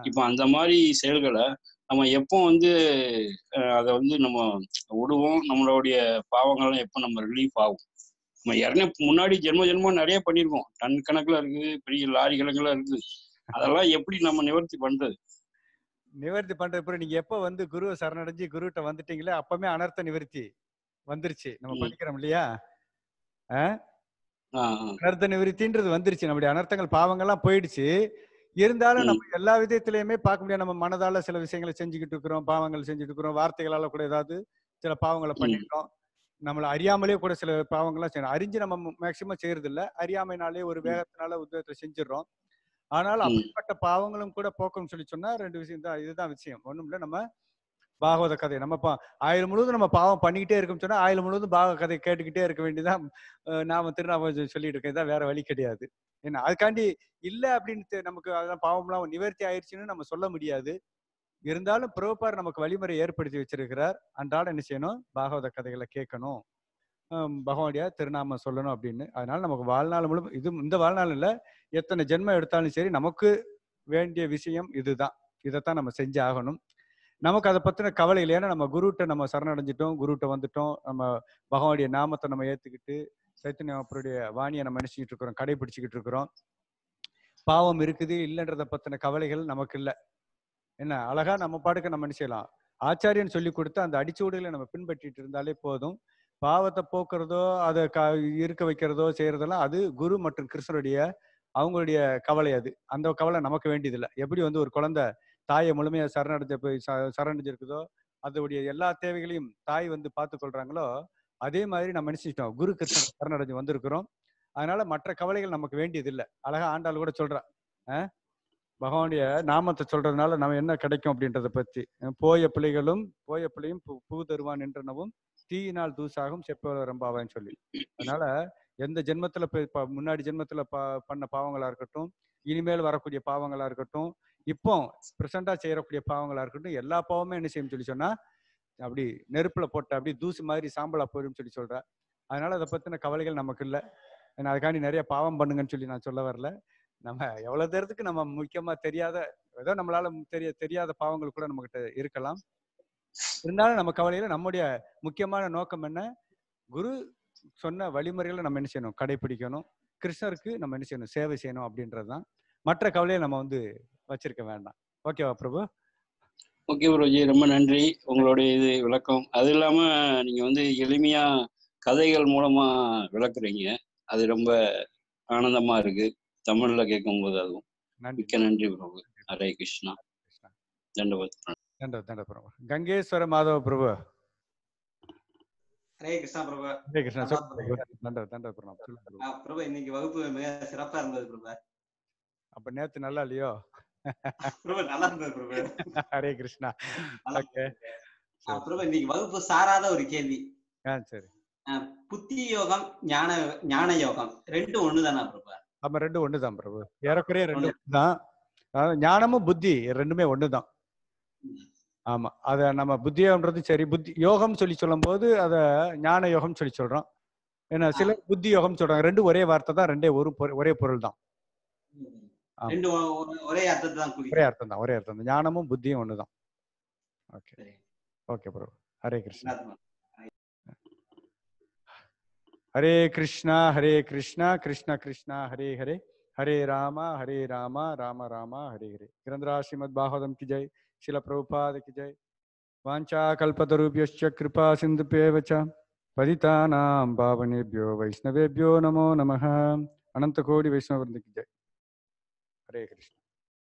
இப்போ அந்த மாதிரி செயல்களை நம்ம எப்போ வந்து அதை வந்து நம்ம விடுவோம் நம்மளுடைய பாவங்கள்லாம் எப்போ நம்ம ரிலீஃப் ஆகும் நம்ம இறந்து முன்னாடி ஜென்ம ஜென்மம் நிறைய பண்ணிருக்கோம் டன் கணக்குல இருக்கு பெரிய லாரி கணக்குல இருக்கு அதெல்லாம் எப்படி நம்ம நிவர்த்தி பண்றது நிவர்த்தி பண்றது பிறகு நீங்க எப்ப வந்து குரு சரணடைஞ்சு குரு கிட்ட வந்துட்டீங்களே அப்பவே அனர்த்த நிவர்த்தி வந்துருச்சு நம்ம படிக்கிறோம் இல்லையா அனர்த்த நிவர்த்தின்றது வந்துருச்சு நம்முடைய அனர்த்தங்கள் பாவங்கள்லாம் போயிடுச்சு இருந்தாலும் நம்ம எல்லா விதத்திலயுமே பார்க்க முடியாது நம்ம மனதால சில விஷயங்களை செஞ்சுக்கிட்டு இருக்கிறோம் பாவங்கள் செஞ்சுட்டு இருக்கிறோம் வார்த்தைகளால கூட ஏதாவது சில பாவங்களை பண்ணிட்டோம் நம்மளை அறியாமலே கூட சில பாவங்கள்லாம் செய்யணும் அறிஞ்சு நம்ம மேக்சிமம் செய்யறது அறியாமைனாலே ஒரு வேகத்தினால உதயத்துல செஞ்சிடறோம் ஆனால் அப்படிப்பட்ட பாவங்களும் கூட போக்கணும்னு சொல்லி சொன்னா ரெண்டு விஷயம் தான் இதுதான் விஷயம் ஒண்ணும் இல்லை நம்ம பாகவத கதை நம்ம பா ஆயுள் முழுவதும் நம்ம பாவம் பண்ணிக்கிட்டே இருக்கோம்னு சொன்னா ஆயுள் முழுவதும் பாக கதை கேட்டுக்கிட்டே இருக்க வேண்டியதான் நாம திருநாம சொல்லிட்டு இருக்கேன் இதான் வேற வழி கிடையாது ஏன்னா அதுக்காண்டி இல்லை அப்படின்னு நமக்கு அதெல்லாம் பாவம்லாம் நிவர்த்தி ஆயிடுச்சுன்னு நம்ம சொல்ல முடியாது இருந்தாலும் பிரபுபார் நமக்கு வழிமுறை ஏற்படுத்தி வச்சிருக்கிறார் அன்றாட என்ன செய்யணும் பாகவத கதைகளை கேட்கணும் பகவானுடைய திருநாம சொல்லணும் அப்படின்னு அதனால நமக்கு வாழ்நாள் முழு இது இந்த வாழ்நாள் இல்லை எத்தனை ஜென்மம் எடுத்தாலும் சரி நமக்கு வேண்டிய விஷயம் இதுதான் இதைத்தான் நம்ம செஞ்சு ஆகணும் நமக்கு அதை பற்றின கவலை இல்லை ஏன்னா நம்ம குருட்ட நம்ம சரணடைஞ்சிட்டோம் குருட்ட வந்துட்டோம் நம்ம பகவானுடைய நாமத்தை நம்ம ஏற்றுக்கிட்டு சைத்தன்ய அப்புடைய வாணியை நம்ம நினச்சிக்கிட்டு இருக்கிறோம் கடைபிடிச்சுக்கிட்டு இருக்கிறோம் பாவம் இருக்குது இல்லைன்றத பற்றின கவலைகள் நமக்கு இல்லை என்ன அழகா நம்ம பாட்டுக்கு நம்ம என்ன செய்யலாம் ஆச்சாரியன் சொல்லி கொடுத்து அந்த அடிச்சூடுகளை நம்ம பின்பற்றிட்டு இருந்தாலே போதும் பாவத்தை போக்குறதோ அதை இருக்க வைக்கிறதோ செய்யறதெல்லாம் அது குரு மற்றும் கிருஷ்ணருடைய அவங்களுடைய கவலை அது அந்த கவலை நமக்கு வேண்டியதில்லை எப்படி வந்து ஒரு குழந்தை தாயை முழுமையாக சரணடைஞ்ச போய் ச சரணடைஞ்சிருக்குதோ அதோடைய எல்லா தேவைகளையும் தாய் வந்து பார்த்து கொள்றாங்களோ அதே மாதிரி நம்ம நினைச்சிட்டோம் குரு கிருஷ்ண சரணடைஞ்சு வந்திருக்கிறோம் அதனால மற்ற கவலைகள் நமக்கு வேண்டியதில்லை அழகா ஆண்டாள் கூட ஆஹ் பகவானுடைய நாமத்தை சொல்றதுனால நம்ம என்ன கிடைக்கும் அப்படின்றத பத்தி போய பிள்ளைகளும் போய பிள்ளையும் பூ தருவான் என்றனவும் தீயினால் தூசாகும் செப்பவர் ரம்பாவான்னு சொல்லி அதனால எந்த ஜென்மத்துல முன்னாடி ஜென்மத்துல பண்ண பாவங்களா இருக்கட்டும் இனிமேல் வரக்கூடிய பாவங்களா இருக்கட்டும் இப்போ பிரசண்டா செய்யறக்கூடிய பாவங்களா இருக்கட்டும் எல்லா பாவமும் என்ன செய்யும் சொல்லி சொன்னா அப்படி நெருப்புல போட்ட அப்படி தூசு மாதிரி சாம்பலா போயிடும் சொல்லி சொல்ற அதனால அதை பத்தின கவலைகள் நமக்கு இல்லை அதுக்காண்டி நிறைய பாவம் பண்ணுங்கன்னு சொல்லி நான் சொல்ல வரல நம்ம எவ்வளவு தூரத்துக்கு நம்ம முக்கியமா தெரியாத ஏதோ நம்மளால தெரிய தெரியாத பாவங்கள் கூட நம்மகிட்ட இருக்கலாம் இருந்தாலும் நம்ம கவலையில நம்முடைய முக்கியமான நோக்கம் என்ன குரு சொன்ன வழிமுறைகளை நம்ம என்ன செய்யணும் கடைபிடிக்கணும் கிருஷ்ணருக்கு நம்ம என்ன செய்யணும் சேவை செய்யணும் அப்படின்றதுதான் மற்ற கவலையை நம்ம வந்து வச்சிருக்க வேண்டாம் ஓகேவா பிரபு ஓகே புரோஜி ரொம்ப நன்றி உங்களுடைய இது விளக்கம் அது இல்லாம நீங்க வந்து எளிமையா கதைகள் மூலமா விளக்குறீங்க அது ரொம்ப ஆனந்தமா இருக்கு தமிழ்ல கேட்கும்போது அதுவும் மிக்க நன்றி பிரபு ஹரே கிருஷ்ணா தண்டபத் கங்கேஸ்வர மாதவ பிரபு ஹரே கிருஷ்ணா பிரபு ஹரே கிருஷ்ணா தண்டவர் தண்டவர் பிரணாம் பிரபு இன்னைக்கு வகுப்பு மிக சிறப்பா இருந்தது பிரபு அப்ப நேத்து நல்லா இல்லையோ பிரபு நல்லா இருந்தது பிரபு ஹரே கிருஷ்ணா ஓகே பிரபு இன்னைக்கு வகுப்பு சாராத ஒரு கேள்வி சரி புத்தி யோகம் ஞான ஞான யோகம் ரெண்டும் ஒண்ணுதானா பிரபு ஆமா ரெண்டும் தான் பிரபு ஏறக்குறைய ரெண்டு தான் ஞானமும் புத்தி ரெண்டுமே ஒண்ணுதான் ஆமா அத நம்ம புத்தியோன்றது சரி புத்தி யோகம் சொல்லி சொல்லும் போது அத ஞான யோகம் சொல்லி சொல்றோம் ஏன்னா சில புத்தி யோகம் சொல்றாங்க ரெண்டு ஒரே வார்த்தை தான் ரெண்டே ஒரு ஒரே பொருள் தான் ஒரே அர்த்தம் தான் ஒரே அர்த்தம் தான் ஞானமும் புத்தியும் ஒண்ணுதான் ஓகே ஓகே பிரபு ஹரே கிருஷ்ணா ஹரே கிருஷ்ணா ஹரே கிருஷ்ணா கிருஷ்ண கிருஷ்ணா ஹரே ஹரே ஹரே ராமா ஹரே ராமா ராம ராமா ஹரே ஹரே கிரந்தரா ஸ்ரீமத் பாகவதம் கி ஜெய் சில பிரபுபாத கி ஜெய் வாஞ்சா கல்பதருபியோச்ச கிருபா சிந்துபியேவச்ச பதிதானாம் பாவனேபியோ வைஷ்ணவேபியோ நமோ நம அனந்த கோடி வைஷ்ணவ கி ஜெய் ஹரே கிருஷ்ணா